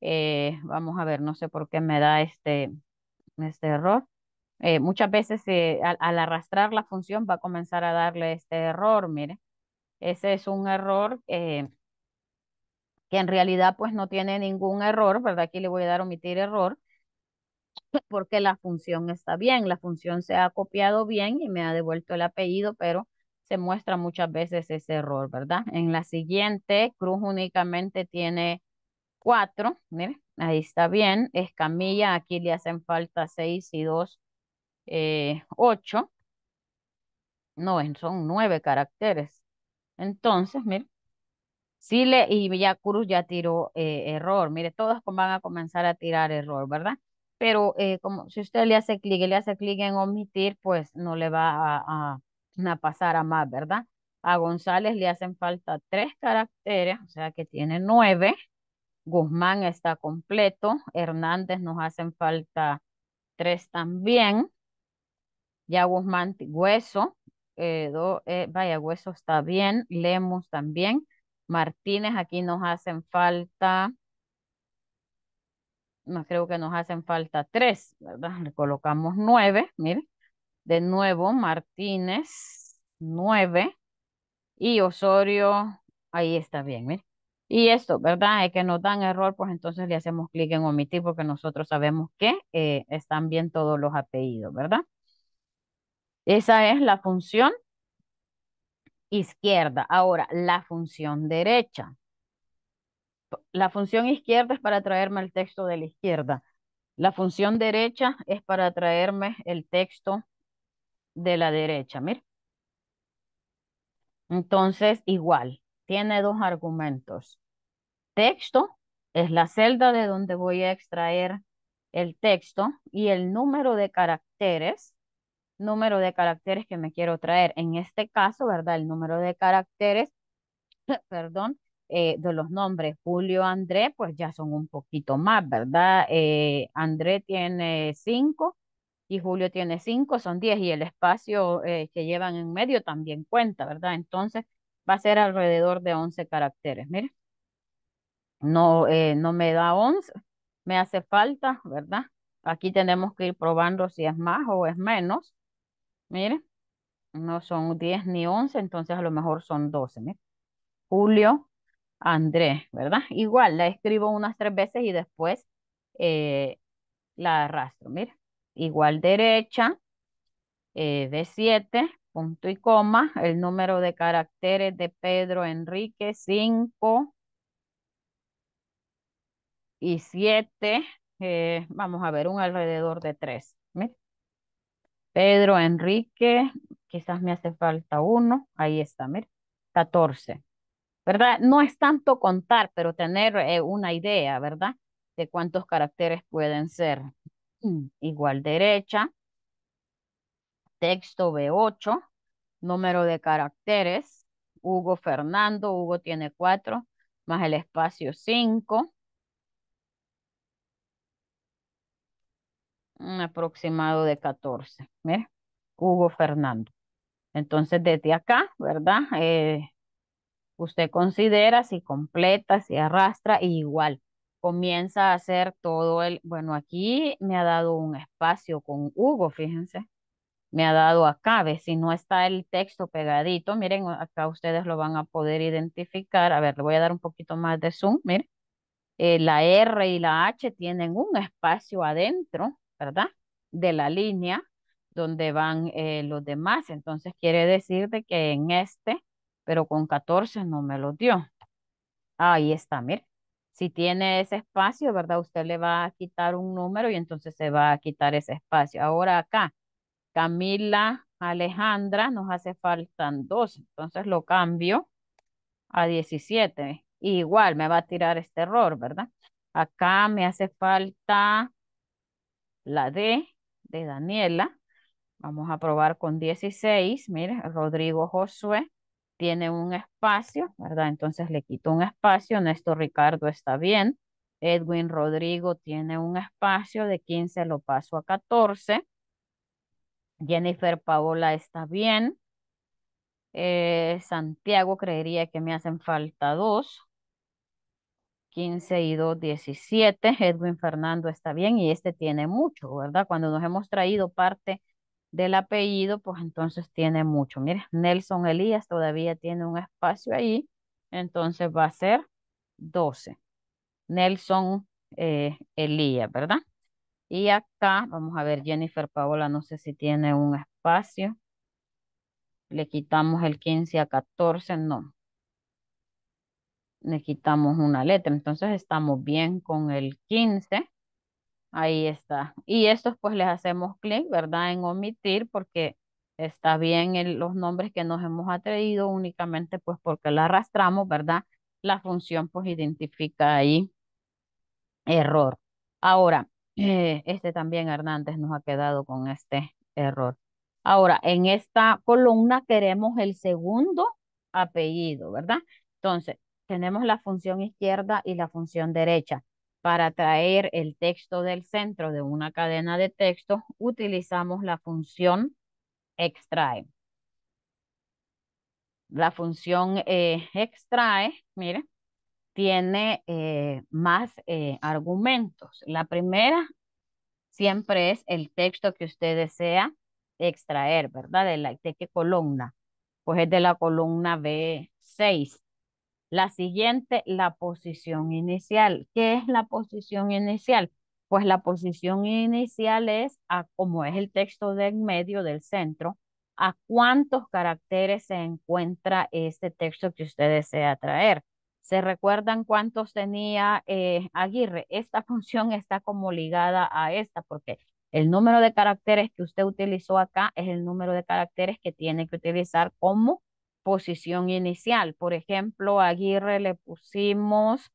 eh, vamos a ver, no sé por qué me da este, este error. muchas veces al, arrastrar la función va a comenzar a darle este error, mire. Ese es un error que en realidad pues no tiene ningún error, ¿verdad? Aquí le voy a dar omitir error, porque la función está bien, la función se ha copiado bien y me ha devuelto el apellido, pero se muestra muchas veces ese error, ¿verdad? En la siguiente, Cruz únicamente tiene cuatro, mire, ahí está bien. es camilla, aquí le hacen falta seis y dos, eh, ocho. No, son nueve caracteres. Entonces, mire, le y Cruz ya tiró eh, error. Mire, todos van a comenzar a tirar error, ¿verdad? pero eh, como si usted le hace clic y le hace clic en omitir, pues no le va a, pasar a más, ¿verdad? A González le hacen falta tres caracteres, o sea que tiene nueve. Guzmán está completo. Hernández nos hacen falta tres también. Ya Guzmán, Hueso, eh, eh, vaya, Hueso está bien. Lemos también. Martínez, aquí nos hacen falta creo que nos hacen falta tres, ¿verdad? Le colocamos nueve, mire De nuevo, Martínez, nueve. Y Osorio, ahí está bien, mire Y esto, ¿verdad? Es que nos dan error, pues entonces le hacemos clic en omitir porque nosotros sabemos que eh, están bien todos los apellidos, ¿verdad? Esa es la función izquierda. Ahora, la función derecha la función izquierda es para traerme el texto de la izquierda. La función derecha es para traerme el texto de la derecha, miren Entonces, igual, tiene dos argumentos. Texto es la celda de donde voy a extraer el texto y el número de caracteres, número de caracteres que me quiero traer. En este caso, ¿verdad? El número de caracteres, perdón, eh, de los nombres Julio André, pues ya son un poquito más, ¿verdad? Eh, André tiene cinco y Julio tiene cinco, son diez y el espacio eh, que llevan en medio también cuenta, ¿verdad? Entonces va a ser alrededor de once caracteres, mire. No, no me da once, me hace falta, ¿verdad? Aquí tenemos que ir probando si es más o es menos. Mire, no son 10 ni 11, entonces a lo mejor son 12. ¿mire? Julio, André, ¿verdad? Igual, la escribo unas tres veces y después eh, la arrastro. Mira, igual derecha, eh, de 7, punto y coma, el número de caracteres de Pedro Enrique, 5 y 7, eh, vamos a ver, un alrededor de 3. Pedro Enrique, quizás me hace falta uno, ahí está, mira, 14. ¿verdad? No es tanto contar, pero tener eh, una idea, ¿verdad? De cuántos caracteres pueden ser. Mm, igual derecha, texto B8, número de caracteres, Hugo Fernando, Hugo tiene cuatro, más el espacio cinco. Un aproximado de 14, ¿Ves? Hugo Fernando. Entonces, desde acá, ¿verdad? Eh, Usted considera si completa, si arrastra, igual comienza a hacer todo el, bueno, aquí me ha dado un espacio con Hugo, fíjense, me ha dado acá, ve si no está el texto pegadito, miren, acá ustedes lo van a poder identificar, a ver, le voy a dar un poquito más de zoom, miren, eh, la R y la H tienen un espacio adentro, ¿verdad? De la línea donde van eh, los demás, entonces quiere decir que en este pero con 14 no me lo dio. Ahí está, mire. Si tiene ese espacio, ¿verdad? Usted le va a quitar un número y entonces se va a quitar ese espacio. Ahora acá, Camila Alejandra, nos hace faltan dos. Entonces lo cambio a 17. igual me va a tirar este error, ¿verdad? Acá me hace falta la D de Daniela. Vamos a probar con 16. Mire, Rodrigo Josué tiene un espacio, ¿verdad? Entonces le quito un espacio, Néstor Ricardo está bien, Edwin Rodrigo tiene un espacio, de 15 lo paso a 14, Jennifer Paola está bien, eh, Santiago creería que me hacen falta dos, 15 y 2, 17, Edwin Fernando está bien y este tiene mucho, ¿verdad? Cuando nos hemos traído parte del apellido, pues entonces tiene mucho. Mire, Nelson Elías todavía tiene un espacio ahí, entonces va a ser 12. Nelson eh, Elías, ¿verdad? Y acá, vamos a ver, Jennifer Paola, no sé si tiene un espacio. Le quitamos el 15 a 14, no. Le quitamos una letra, entonces estamos bien con el 15. Ahí está. Y estos pues les hacemos clic, ¿verdad? En omitir porque está bien los nombres que nos hemos atrevido únicamente pues porque la arrastramos, ¿verdad? La función pues identifica ahí error. Ahora, eh, este también Hernández nos ha quedado con este error. Ahora, en esta columna queremos el segundo apellido, ¿verdad? Entonces, tenemos la función izquierda y la función derecha. Para traer el texto del centro de una cadena de texto, utilizamos la función extrae. La función eh, extrae, mire, tiene eh, más eh, argumentos. La primera siempre es el texto que usted desea extraer, ¿verdad? ¿De, la, de qué columna? Pues es de la columna B6. La siguiente, la posición inicial. ¿Qué es la posición inicial? Pues la posición inicial es, a, como es el texto del medio del centro, a cuántos caracteres se encuentra este texto que usted desea traer. ¿Se recuerdan cuántos tenía eh, Aguirre? Esta función está como ligada a esta porque el número de caracteres que usted utilizó acá es el número de caracteres que tiene que utilizar como posición inicial. Por ejemplo, a Aguirre le pusimos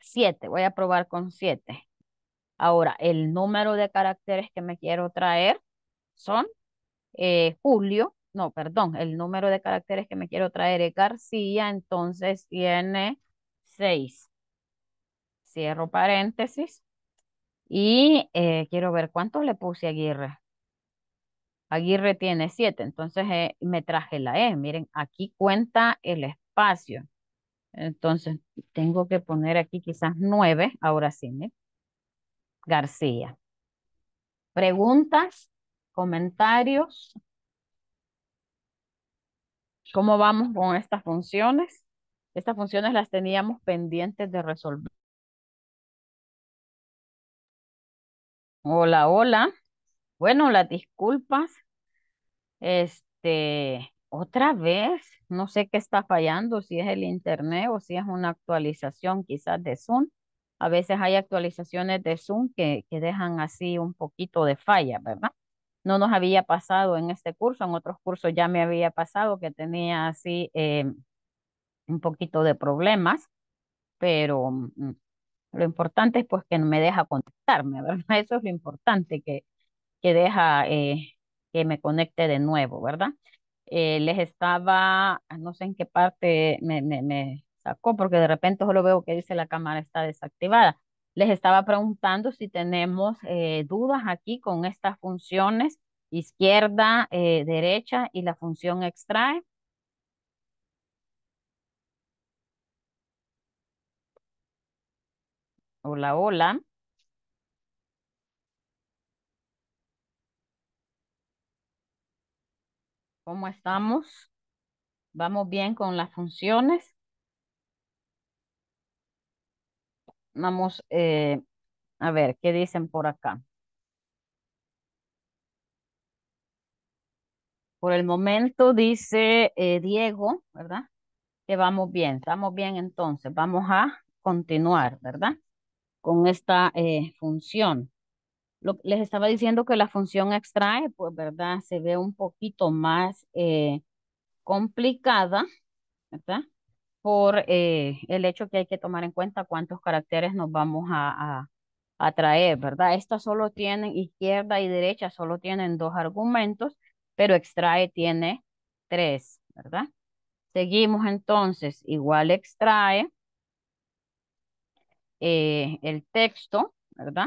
7. Voy a probar con 7. Ahora, el número de caracteres que me quiero traer son eh, Julio. No, perdón, el número de caracteres que me quiero traer es García, entonces tiene 6. Cierro paréntesis. Y eh, quiero ver cuántos le puse a Aguirre. Aguirre tiene siete, entonces eh, me traje la E. Miren, aquí cuenta el espacio. Entonces, tengo que poner aquí quizás nueve, ahora sí, ¿eh? García. ¿Preguntas? ¿Comentarios? ¿Cómo vamos con estas funciones? Estas funciones las teníamos pendientes de resolver. Hola, hola. Bueno, las disculpas este, otra vez, no sé qué está fallando, si es el internet o si es una actualización quizás de Zoom. A veces hay actualizaciones de Zoom que, que dejan así un poquito de falla, ¿verdad? No nos había pasado en este curso, en otros cursos ya me había pasado que tenía así eh, un poquito de problemas, pero mm, lo importante es pues que no me deja contactarme ¿verdad? Eso es lo importante, que, que deja eh, que me conecte de nuevo, ¿verdad? Eh, les estaba, ah, no sé en qué parte me, sacó, porque de repente solo veo que dice la cámara está desactivada. Les estaba preguntando si tenemos eh, dudas aquí con estas funciones izquierda, eh, derecha y la función extrae. Hola, hola. ¿Cómo estamos? ¿Vamos bien con las funciones? Vamos eh, a ver, ¿qué dicen por acá? Por el momento dice eh, Diego, ¿verdad? Que vamos bien, estamos bien entonces. Vamos a continuar, ¿verdad? Con esta eh, función les estaba diciendo que la función extrae, pues, ¿verdad? Se ve un poquito más eh, complicada, ¿verdad? Por eh, el hecho que hay que tomar en cuenta cuántos caracteres nos vamos a, a, traer, ¿verdad? Estas solo tienen, izquierda y derecha, solo tienen dos argumentos, pero extrae tiene tres, ¿verdad? Seguimos entonces, igual extrae eh, el texto, ¿verdad?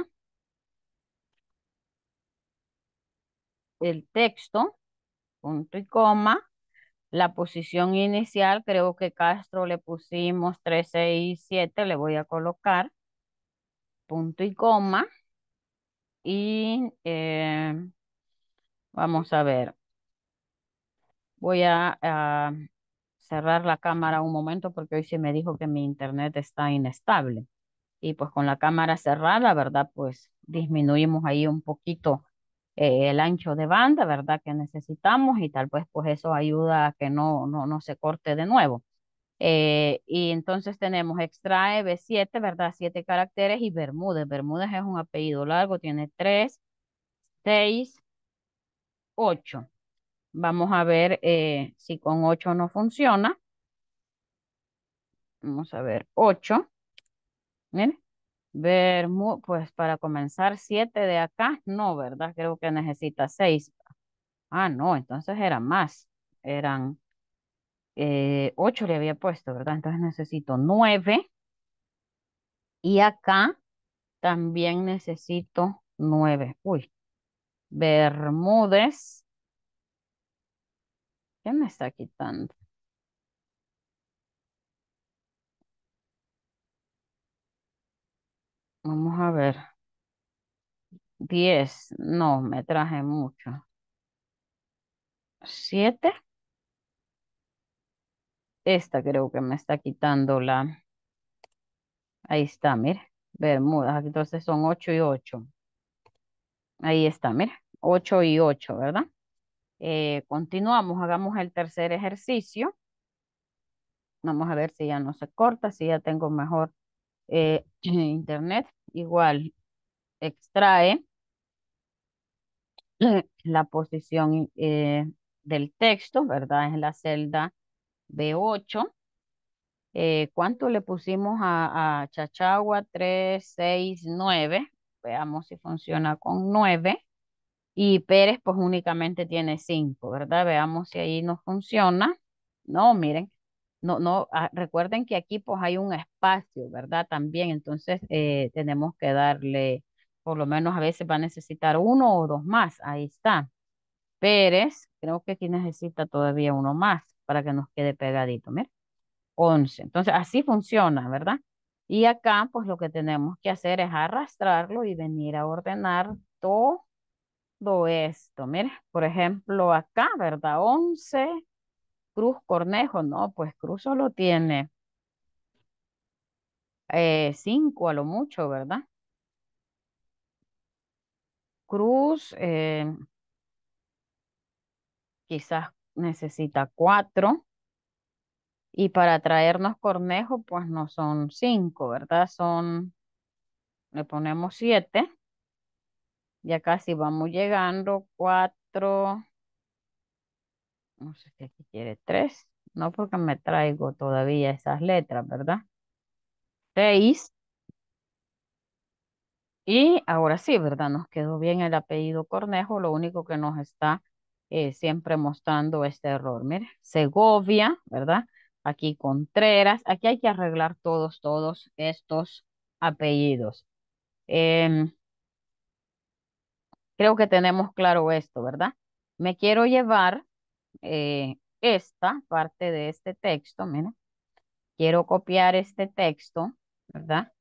el texto, punto y coma, la posición inicial, creo que Castro le pusimos tres, y siete, le voy a colocar punto y coma. Y eh, vamos a ver, voy a, a cerrar la cámara un momento porque hoy se me dijo que mi internet está inestable. Y pues con la cámara cerrada, ¿verdad? Pues disminuimos ahí un poquito eh, el ancho de banda, ¿verdad? Que necesitamos y tal vez pues eso ayuda a que no, no, no se corte de nuevo. Eh, y entonces tenemos extrae B7, ¿verdad? Siete caracteres y Bermúdez. Bermúdez es un apellido largo, tiene tres, seis, ocho. Vamos a ver eh, si con ocho no funciona. Vamos a ver, ocho. Miren pues para comenzar siete de acá, no, ¿verdad? Creo que necesita seis. Ah, no, entonces eran más, eran eh, ocho le había puesto, ¿verdad? Entonces necesito nueve y acá también necesito nueve. Uy, Bermúdez. ¿Qué me está quitando? Vamos a ver. diez No, me traje mucho. siete Esta creo que me está quitando la... Ahí está, mire. Bermudas. Entonces son ocho y ocho Ahí está, mire. ocho y ocho ¿verdad? Eh, continuamos, hagamos el tercer ejercicio. Vamos a ver si ya no se corta, si ya tengo mejor eh, internet igual extrae la posición eh, del texto, ¿verdad? Es la celda B8. Eh, ¿Cuánto le pusimos a, Chachagua? 3, 6, 9. Veamos si funciona con 9. Y Pérez pues únicamente tiene 5, ¿verdad? Veamos si ahí nos funciona. No, miren, no, no, ah, recuerden que aquí pues hay un espacio, ¿verdad? También, entonces eh, tenemos que darle, por lo menos a veces va a necesitar uno o dos más, ahí está. Pérez, creo que aquí necesita todavía uno más para que nos quede pegadito, mira, 11. Entonces así funciona, ¿verdad? Y acá pues lo que tenemos que hacer es arrastrarlo y venir a ordenar todo esto, mire, por ejemplo acá, ¿verdad? 11, Cruz Cornejo, no, pues Cruz solo tiene eh, cinco a lo mucho, ¿verdad? Cruz eh, quizás necesita cuatro. Y para traernos Cornejo, pues no son cinco, ¿verdad? Son, le ponemos siete. Ya casi vamos llegando, cuatro, no sé qué aquí quiere. Tres. No porque me traigo todavía esas letras, ¿verdad? Seis. Y ahora sí, ¿verdad? Nos quedó bien el apellido Cornejo. Lo único que nos está eh, siempre mostrando este error. Mire, Segovia, ¿verdad? Aquí Contreras. Aquí hay que arreglar todos, todos estos apellidos. Em, creo que tenemos claro esto, ¿verdad? Me quiero llevar eh, esta parte de este texto, mira. Quiero copiar este texto, ¿verdad?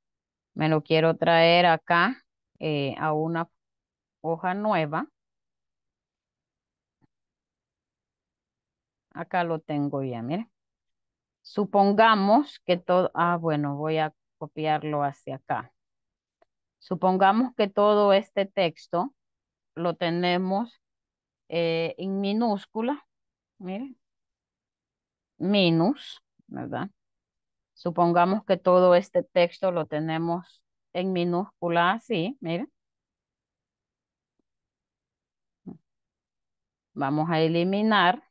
Me lo quiero traer acá eh, a una hoja nueva. Acá lo tengo ya, mire. Supongamos que todo, ah, bueno, voy a copiarlo hacia acá. Supongamos que todo este texto lo tenemos eh, en minúscula Miren, minus, ¿verdad? Supongamos que todo este texto lo tenemos en minúscula así, miren. Vamos a eliminar,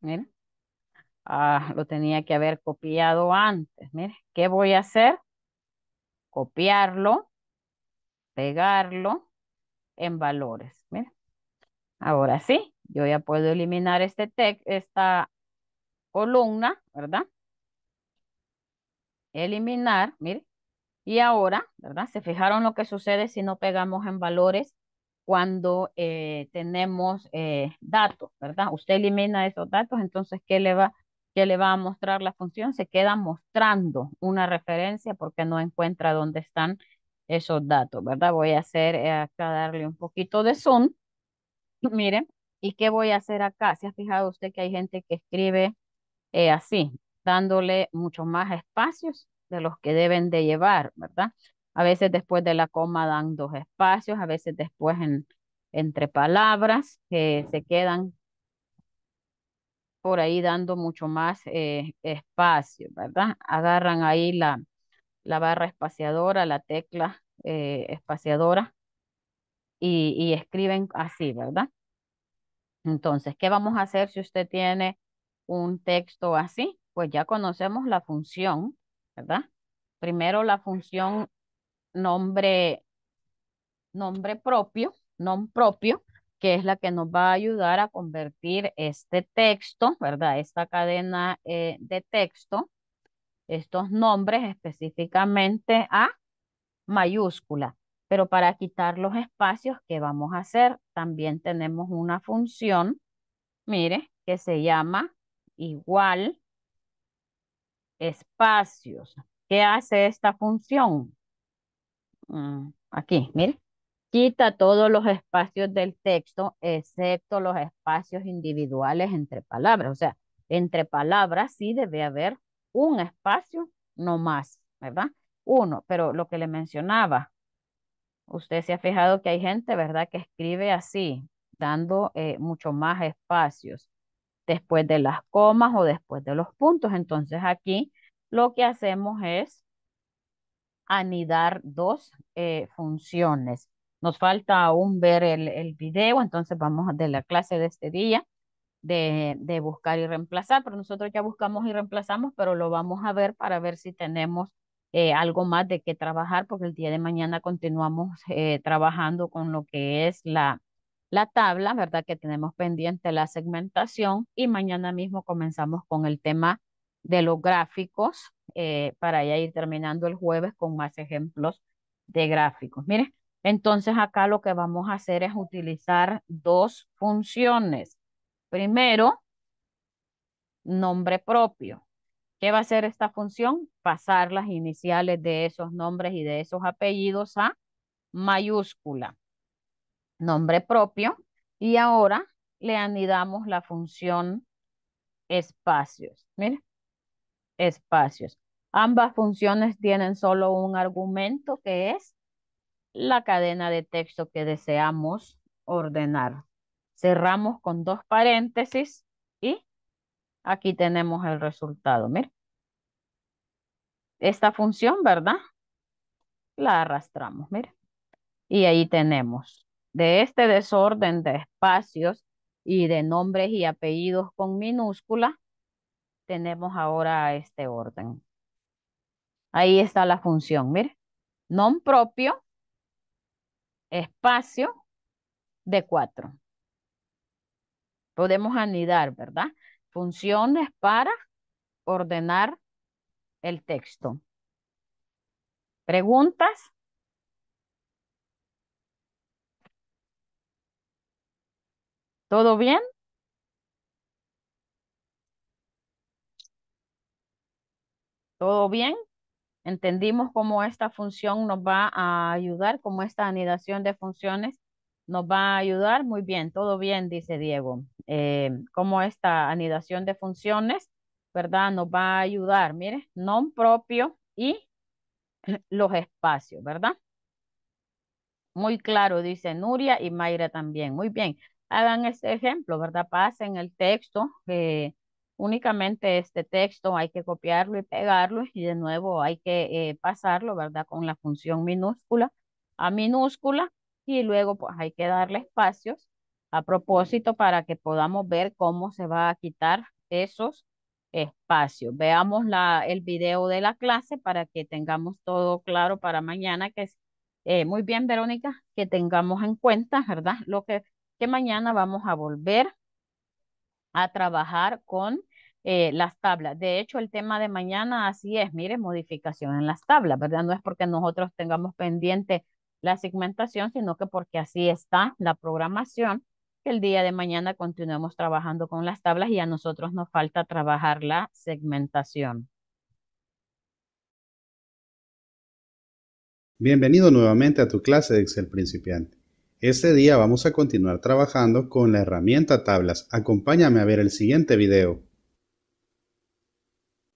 miren. Ah, lo tenía que haber copiado antes, miren. ¿Qué voy a hacer? Copiarlo, pegarlo en valores, miren. Ahora sí, yo ya puedo eliminar este esta columna, ¿verdad? Eliminar, mire. Y ahora, ¿verdad? ¿Se fijaron lo que sucede si no pegamos en valores cuando eh, tenemos eh, datos, ¿verdad? Usted elimina esos datos, entonces, ¿qué le, va, le va a mostrar la función? Se queda mostrando una referencia porque no encuentra dónde están esos datos, ¿verdad? Voy a hacer eh, acá darle un poquito de zoom Miren, ¿y qué voy a hacer acá? ¿Se ha fijado usted que hay gente que escribe eh, así, dándole mucho más espacios de los que deben de llevar, ¿verdad? A veces después de la coma dan dos espacios, a veces después en, entre palabras que eh, se quedan por ahí dando mucho más eh, espacio, ¿verdad? Agarran ahí la, la barra espaciadora, la tecla espaciadora y, escriben así, ¿verdad? Entonces, ¿qué vamos a hacer si usted tiene un texto así? Pues ya conocemos la función, ¿verdad? Primero la función nombre, nombre propio, nom propio, que es la que nos va a ayudar a convertir este texto, ¿verdad? Esta cadena eh, de texto, estos nombres específicamente a mayúscula. Pero para quitar los espacios, ¿qué vamos a hacer? También tenemos una función, mire, que se llama igual espacios. ¿Qué hace esta función? Mm, aquí, mire. Quita todos los espacios del texto, excepto los espacios individuales entre palabras. O sea, entre palabras sí debe haber un espacio, no más, ¿verdad? Uno, pero lo que le mencionaba, Usted se ha fijado que hay gente, ¿verdad?, que escribe así, dando eh, mucho más espacios después de las comas o después de los puntos. Entonces aquí lo que hacemos es anidar dos eh, funciones. Nos falta aún ver el, el, video, entonces vamos de la clase de este día de, de buscar y reemplazar, pero nosotros ya buscamos y reemplazamos, pero lo vamos a ver para ver si tenemos eh, algo más de qué trabajar, porque el día de mañana continuamos eh, trabajando con lo que es la, la tabla, ¿verdad? Que tenemos pendiente la segmentación y mañana mismo comenzamos con el tema de los gráficos eh, para ya ir terminando el jueves con más ejemplos de gráficos. Miren, entonces acá lo que vamos a hacer es utilizar dos funciones. Primero, nombre propio. ¿Qué va a hacer esta función? Pasar las iniciales de esos nombres y de esos apellidos a mayúscula, nombre propio, y ahora le anidamos la función espacios. Mire, espacios. Ambas funciones tienen solo un argumento que es la cadena de texto que deseamos ordenar. Cerramos con dos paréntesis y Aquí tenemos el resultado, miren. Esta función, ¿verdad? La arrastramos, miren. Y ahí tenemos de este desorden de espacios y de nombres y apellidos con minúscula, tenemos ahora este orden. Ahí está la función, miren. Nom propio, espacio de cuatro. Podemos anidar, ¿verdad? funciones para ordenar el texto. ¿Preguntas? ¿Todo bien? ¿Todo bien? Entendimos cómo esta función nos va a ayudar, cómo esta anidación de funciones nos va a ayudar. Muy bien, todo bien, dice Diego. Eh, como esta anidación de funciones, ¿verdad? Nos va a ayudar, mire, no propio y los espacios, ¿verdad? Muy claro, dice Nuria y Mayra también. Muy bien, hagan este ejemplo, ¿verdad? Pasen el texto, eh, únicamente este texto hay que copiarlo y pegarlo y de nuevo hay que eh, pasarlo, ¿verdad? Con la función minúscula a minúscula y luego pues hay que darle espacios a propósito para que podamos ver cómo se va a quitar esos espacios. Veamos la, el video de la clase para que tengamos todo claro para mañana, que es eh, muy bien, Verónica, que tengamos en cuenta, ¿verdad? Lo que, que mañana vamos a volver a trabajar con eh, las tablas. De hecho, el tema de mañana así es, mire, modificación en las tablas, ¿verdad? No es porque nosotros tengamos pendiente la segmentación, sino que porque así está la programación, que el día de mañana continuemos trabajando con las tablas y a nosotros nos falta trabajar la segmentación. Bienvenido nuevamente a tu clase de Excel principiante. Este día vamos a continuar trabajando con la herramienta tablas. Acompáñame a ver el siguiente video.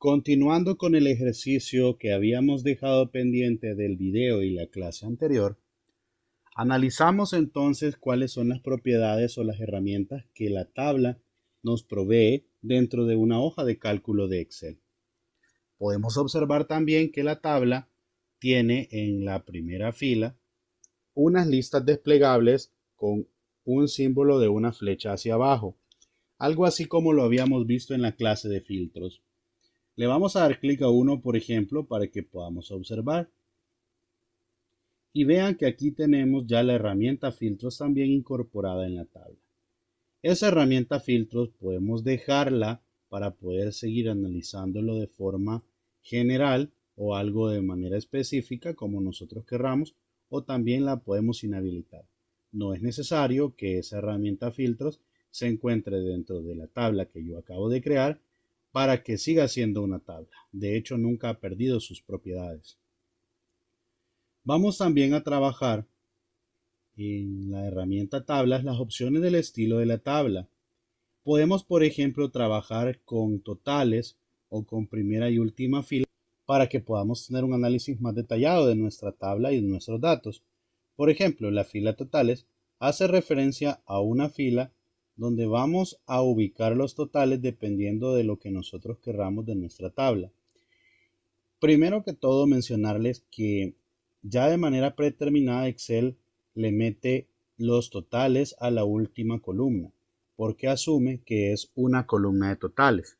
Continuando con el ejercicio que habíamos dejado pendiente del video y la clase anterior, analizamos entonces cuáles son las propiedades o las herramientas que la tabla nos provee dentro de una hoja de cálculo de Excel. Podemos observar también que la tabla tiene en la primera fila unas listas desplegables con un símbolo de una flecha hacia abajo, algo así como lo habíamos visto en la clase de filtros. Le vamos a dar clic a uno, por ejemplo, para que podamos observar. Y vean que aquí tenemos ya la herramienta filtros también incorporada en la tabla. Esa herramienta filtros podemos dejarla para poder seguir analizándolo de forma general o algo de manera específica como nosotros querramos o también la podemos inhabilitar. No es necesario que esa herramienta filtros se encuentre dentro de la tabla que yo acabo de crear, para que siga siendo una tabla. De hecho, nunca ha perdido sus propiedades. Vamos también a trabajar en la herramienta tablas las opciones del estilo de la tabla. Podemos, por ejemplo, trabajar con totales o con primera y última fila para que podamos tener un análisis más detallado de nuestra tabla y de nuestros datos. Por ejemplo, la fila totales hace referencia a una fila donde vamos a ubicar los totales dependiendo de lo que nosotros querramos de nuestra tabla. Primero que todo mencionarles que ya de manera predeterminada Excel le mete los totales a la última columna, porque asume que es una columna de totales.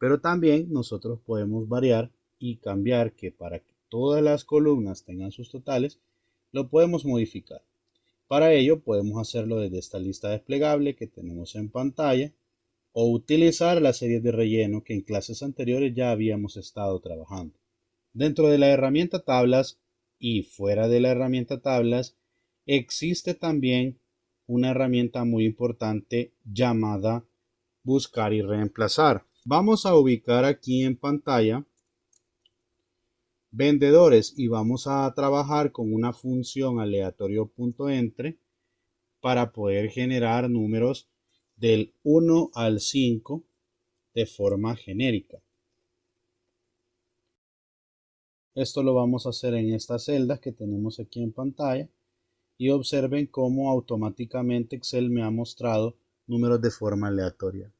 Pero también nosotros podemos variar y cambiar que para que todas las columnas tengan sus totales, lo podemos modificar. Para ello podemos hacerlo desde esta lista desplegable que tenemos en pantalla o utilizar la serie de relleno que en clases anteriores ya habíamos estado trabajando. Dentro de la herramienta tablas y fuera de la herramienta tablas existe también una herramienta muy importante llamada buscar y reemplazar. Vamos a ubicar aquí en pantalla vendedores y vamos a trabajar con una función aleatorio.entre para poder generar números del 1 al 5 de forma genérica. Esto lo vamos a hacer en estas celdas que tenemos aquí en pantalla y observen cómo automáticamente Excel me ha mostrado números de forma aleatoria.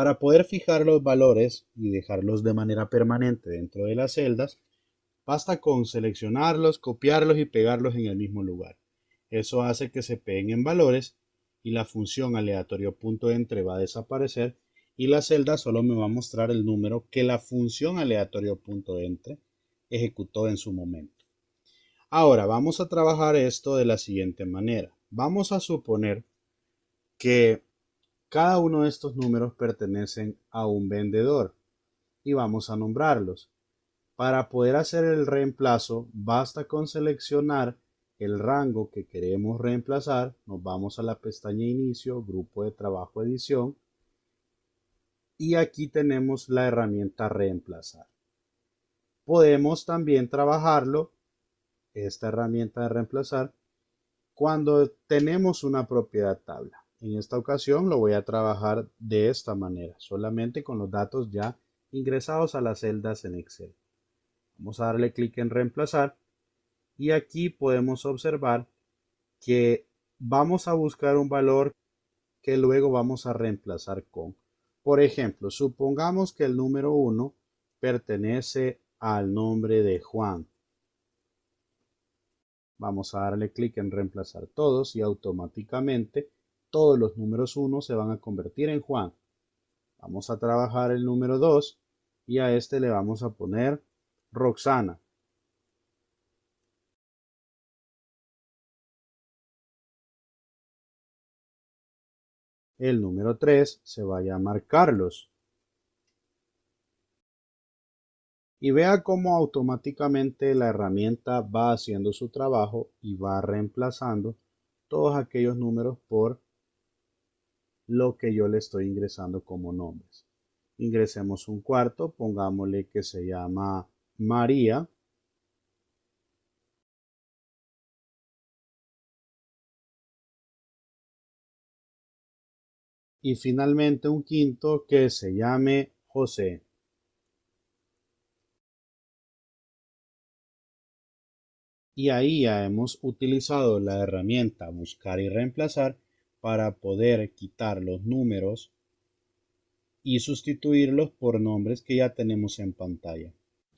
Para poder fijar los valores y dejarlos de manera permanente dentro de las celdas, basta con seleccionarlos, copiarlos y pegarlos en el mismo lugar. Eso hace que se peguen en valores y la función entre va a desaparecer y la celda solo me va a mostrar el número que la función entre ejecutó en su momento. Ahora vamos a trabajar esto de la siguiente manera. Vamos a suponer que cada uno de estos números pertenecen a un vendedor y vamos a nombrarlos. Para poder hacer el reemplazo basta con seleccionar el rango que queremos reemplazar. Nos vamos a la pestaña inicio, grupo de trabajo edición y aquí tenemos la herramienta reemplazar. Podemos también trabajarlo, esta herramienta de reemplazar, cuando tenemos una propiedad tabla. En esta ocasión lo voy a trabajar de esta manera, solamente con los datos ya ingresados a las celdas en Excel. Vamos a darle clic en reemplazar y aquí podemos observar que vamos a buscar un valor que luego vamos a reemplazar con. Por ejemplo, supongamos que el número 1 pertenece al nombre de Juan. Vamos a darle clic en reemplazar todos y automáticamente todos los números 1 se van a convertir en Juan. Vamos a trabajar el número 2 y a este le vamos a poner Roxana. El número 3 se va a llamar Carlos. y vea cómo automáticamente la herramienta va haciendo su trabajo y va reemplazando todos aquellos números por lo que yo le estoy ingresando como nombres. Ingresemos un cuarto, pongámosle que se llama María. Y finalmente un quinto que se llame José. Y ahí ya hemos utilizado la herramienta buscar y reemplazar para poder quitar los números y sustituirlos por nombres que ya tenemos en pantalla.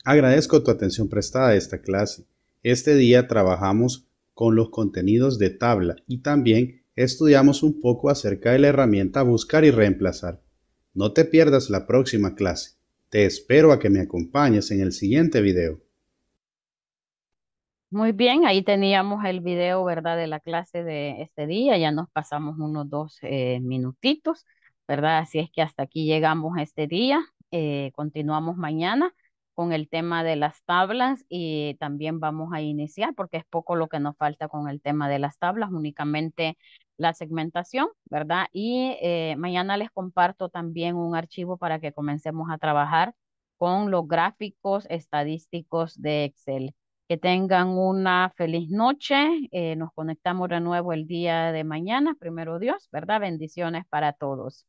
Agradezco tu atención prestada a esta clase. Este día trabajamos con los contenidos de tabla y también estudiamos un poco acerca de la herramienta buscar y reemplazar. No te pierdas la próxima clase. Te espero a que me acompañes en el siguiente video. Muy bien, ahí teníamos el video, ¿verdad? De la clase de este día, ya nos pasamos unos dos eh, minutitos, ¿verdad? Así es que hasta aquí llegamos este día, eh, continuamos mañana con el tema de las tablas y también vamos a iniciar porque es poco lo que nos falta con el tema de las tablas, únicamente la segmentación, ¿verdad? Y eh, mañana les comparto también un archivo para que comencemos a trabajar con los gráficos estadísticos de Excel. Que tengan una feliz noche. Eh, nos conectamos de nuevo el día de mañana, primero Dios, ¿verdad? Bendiciones para todos.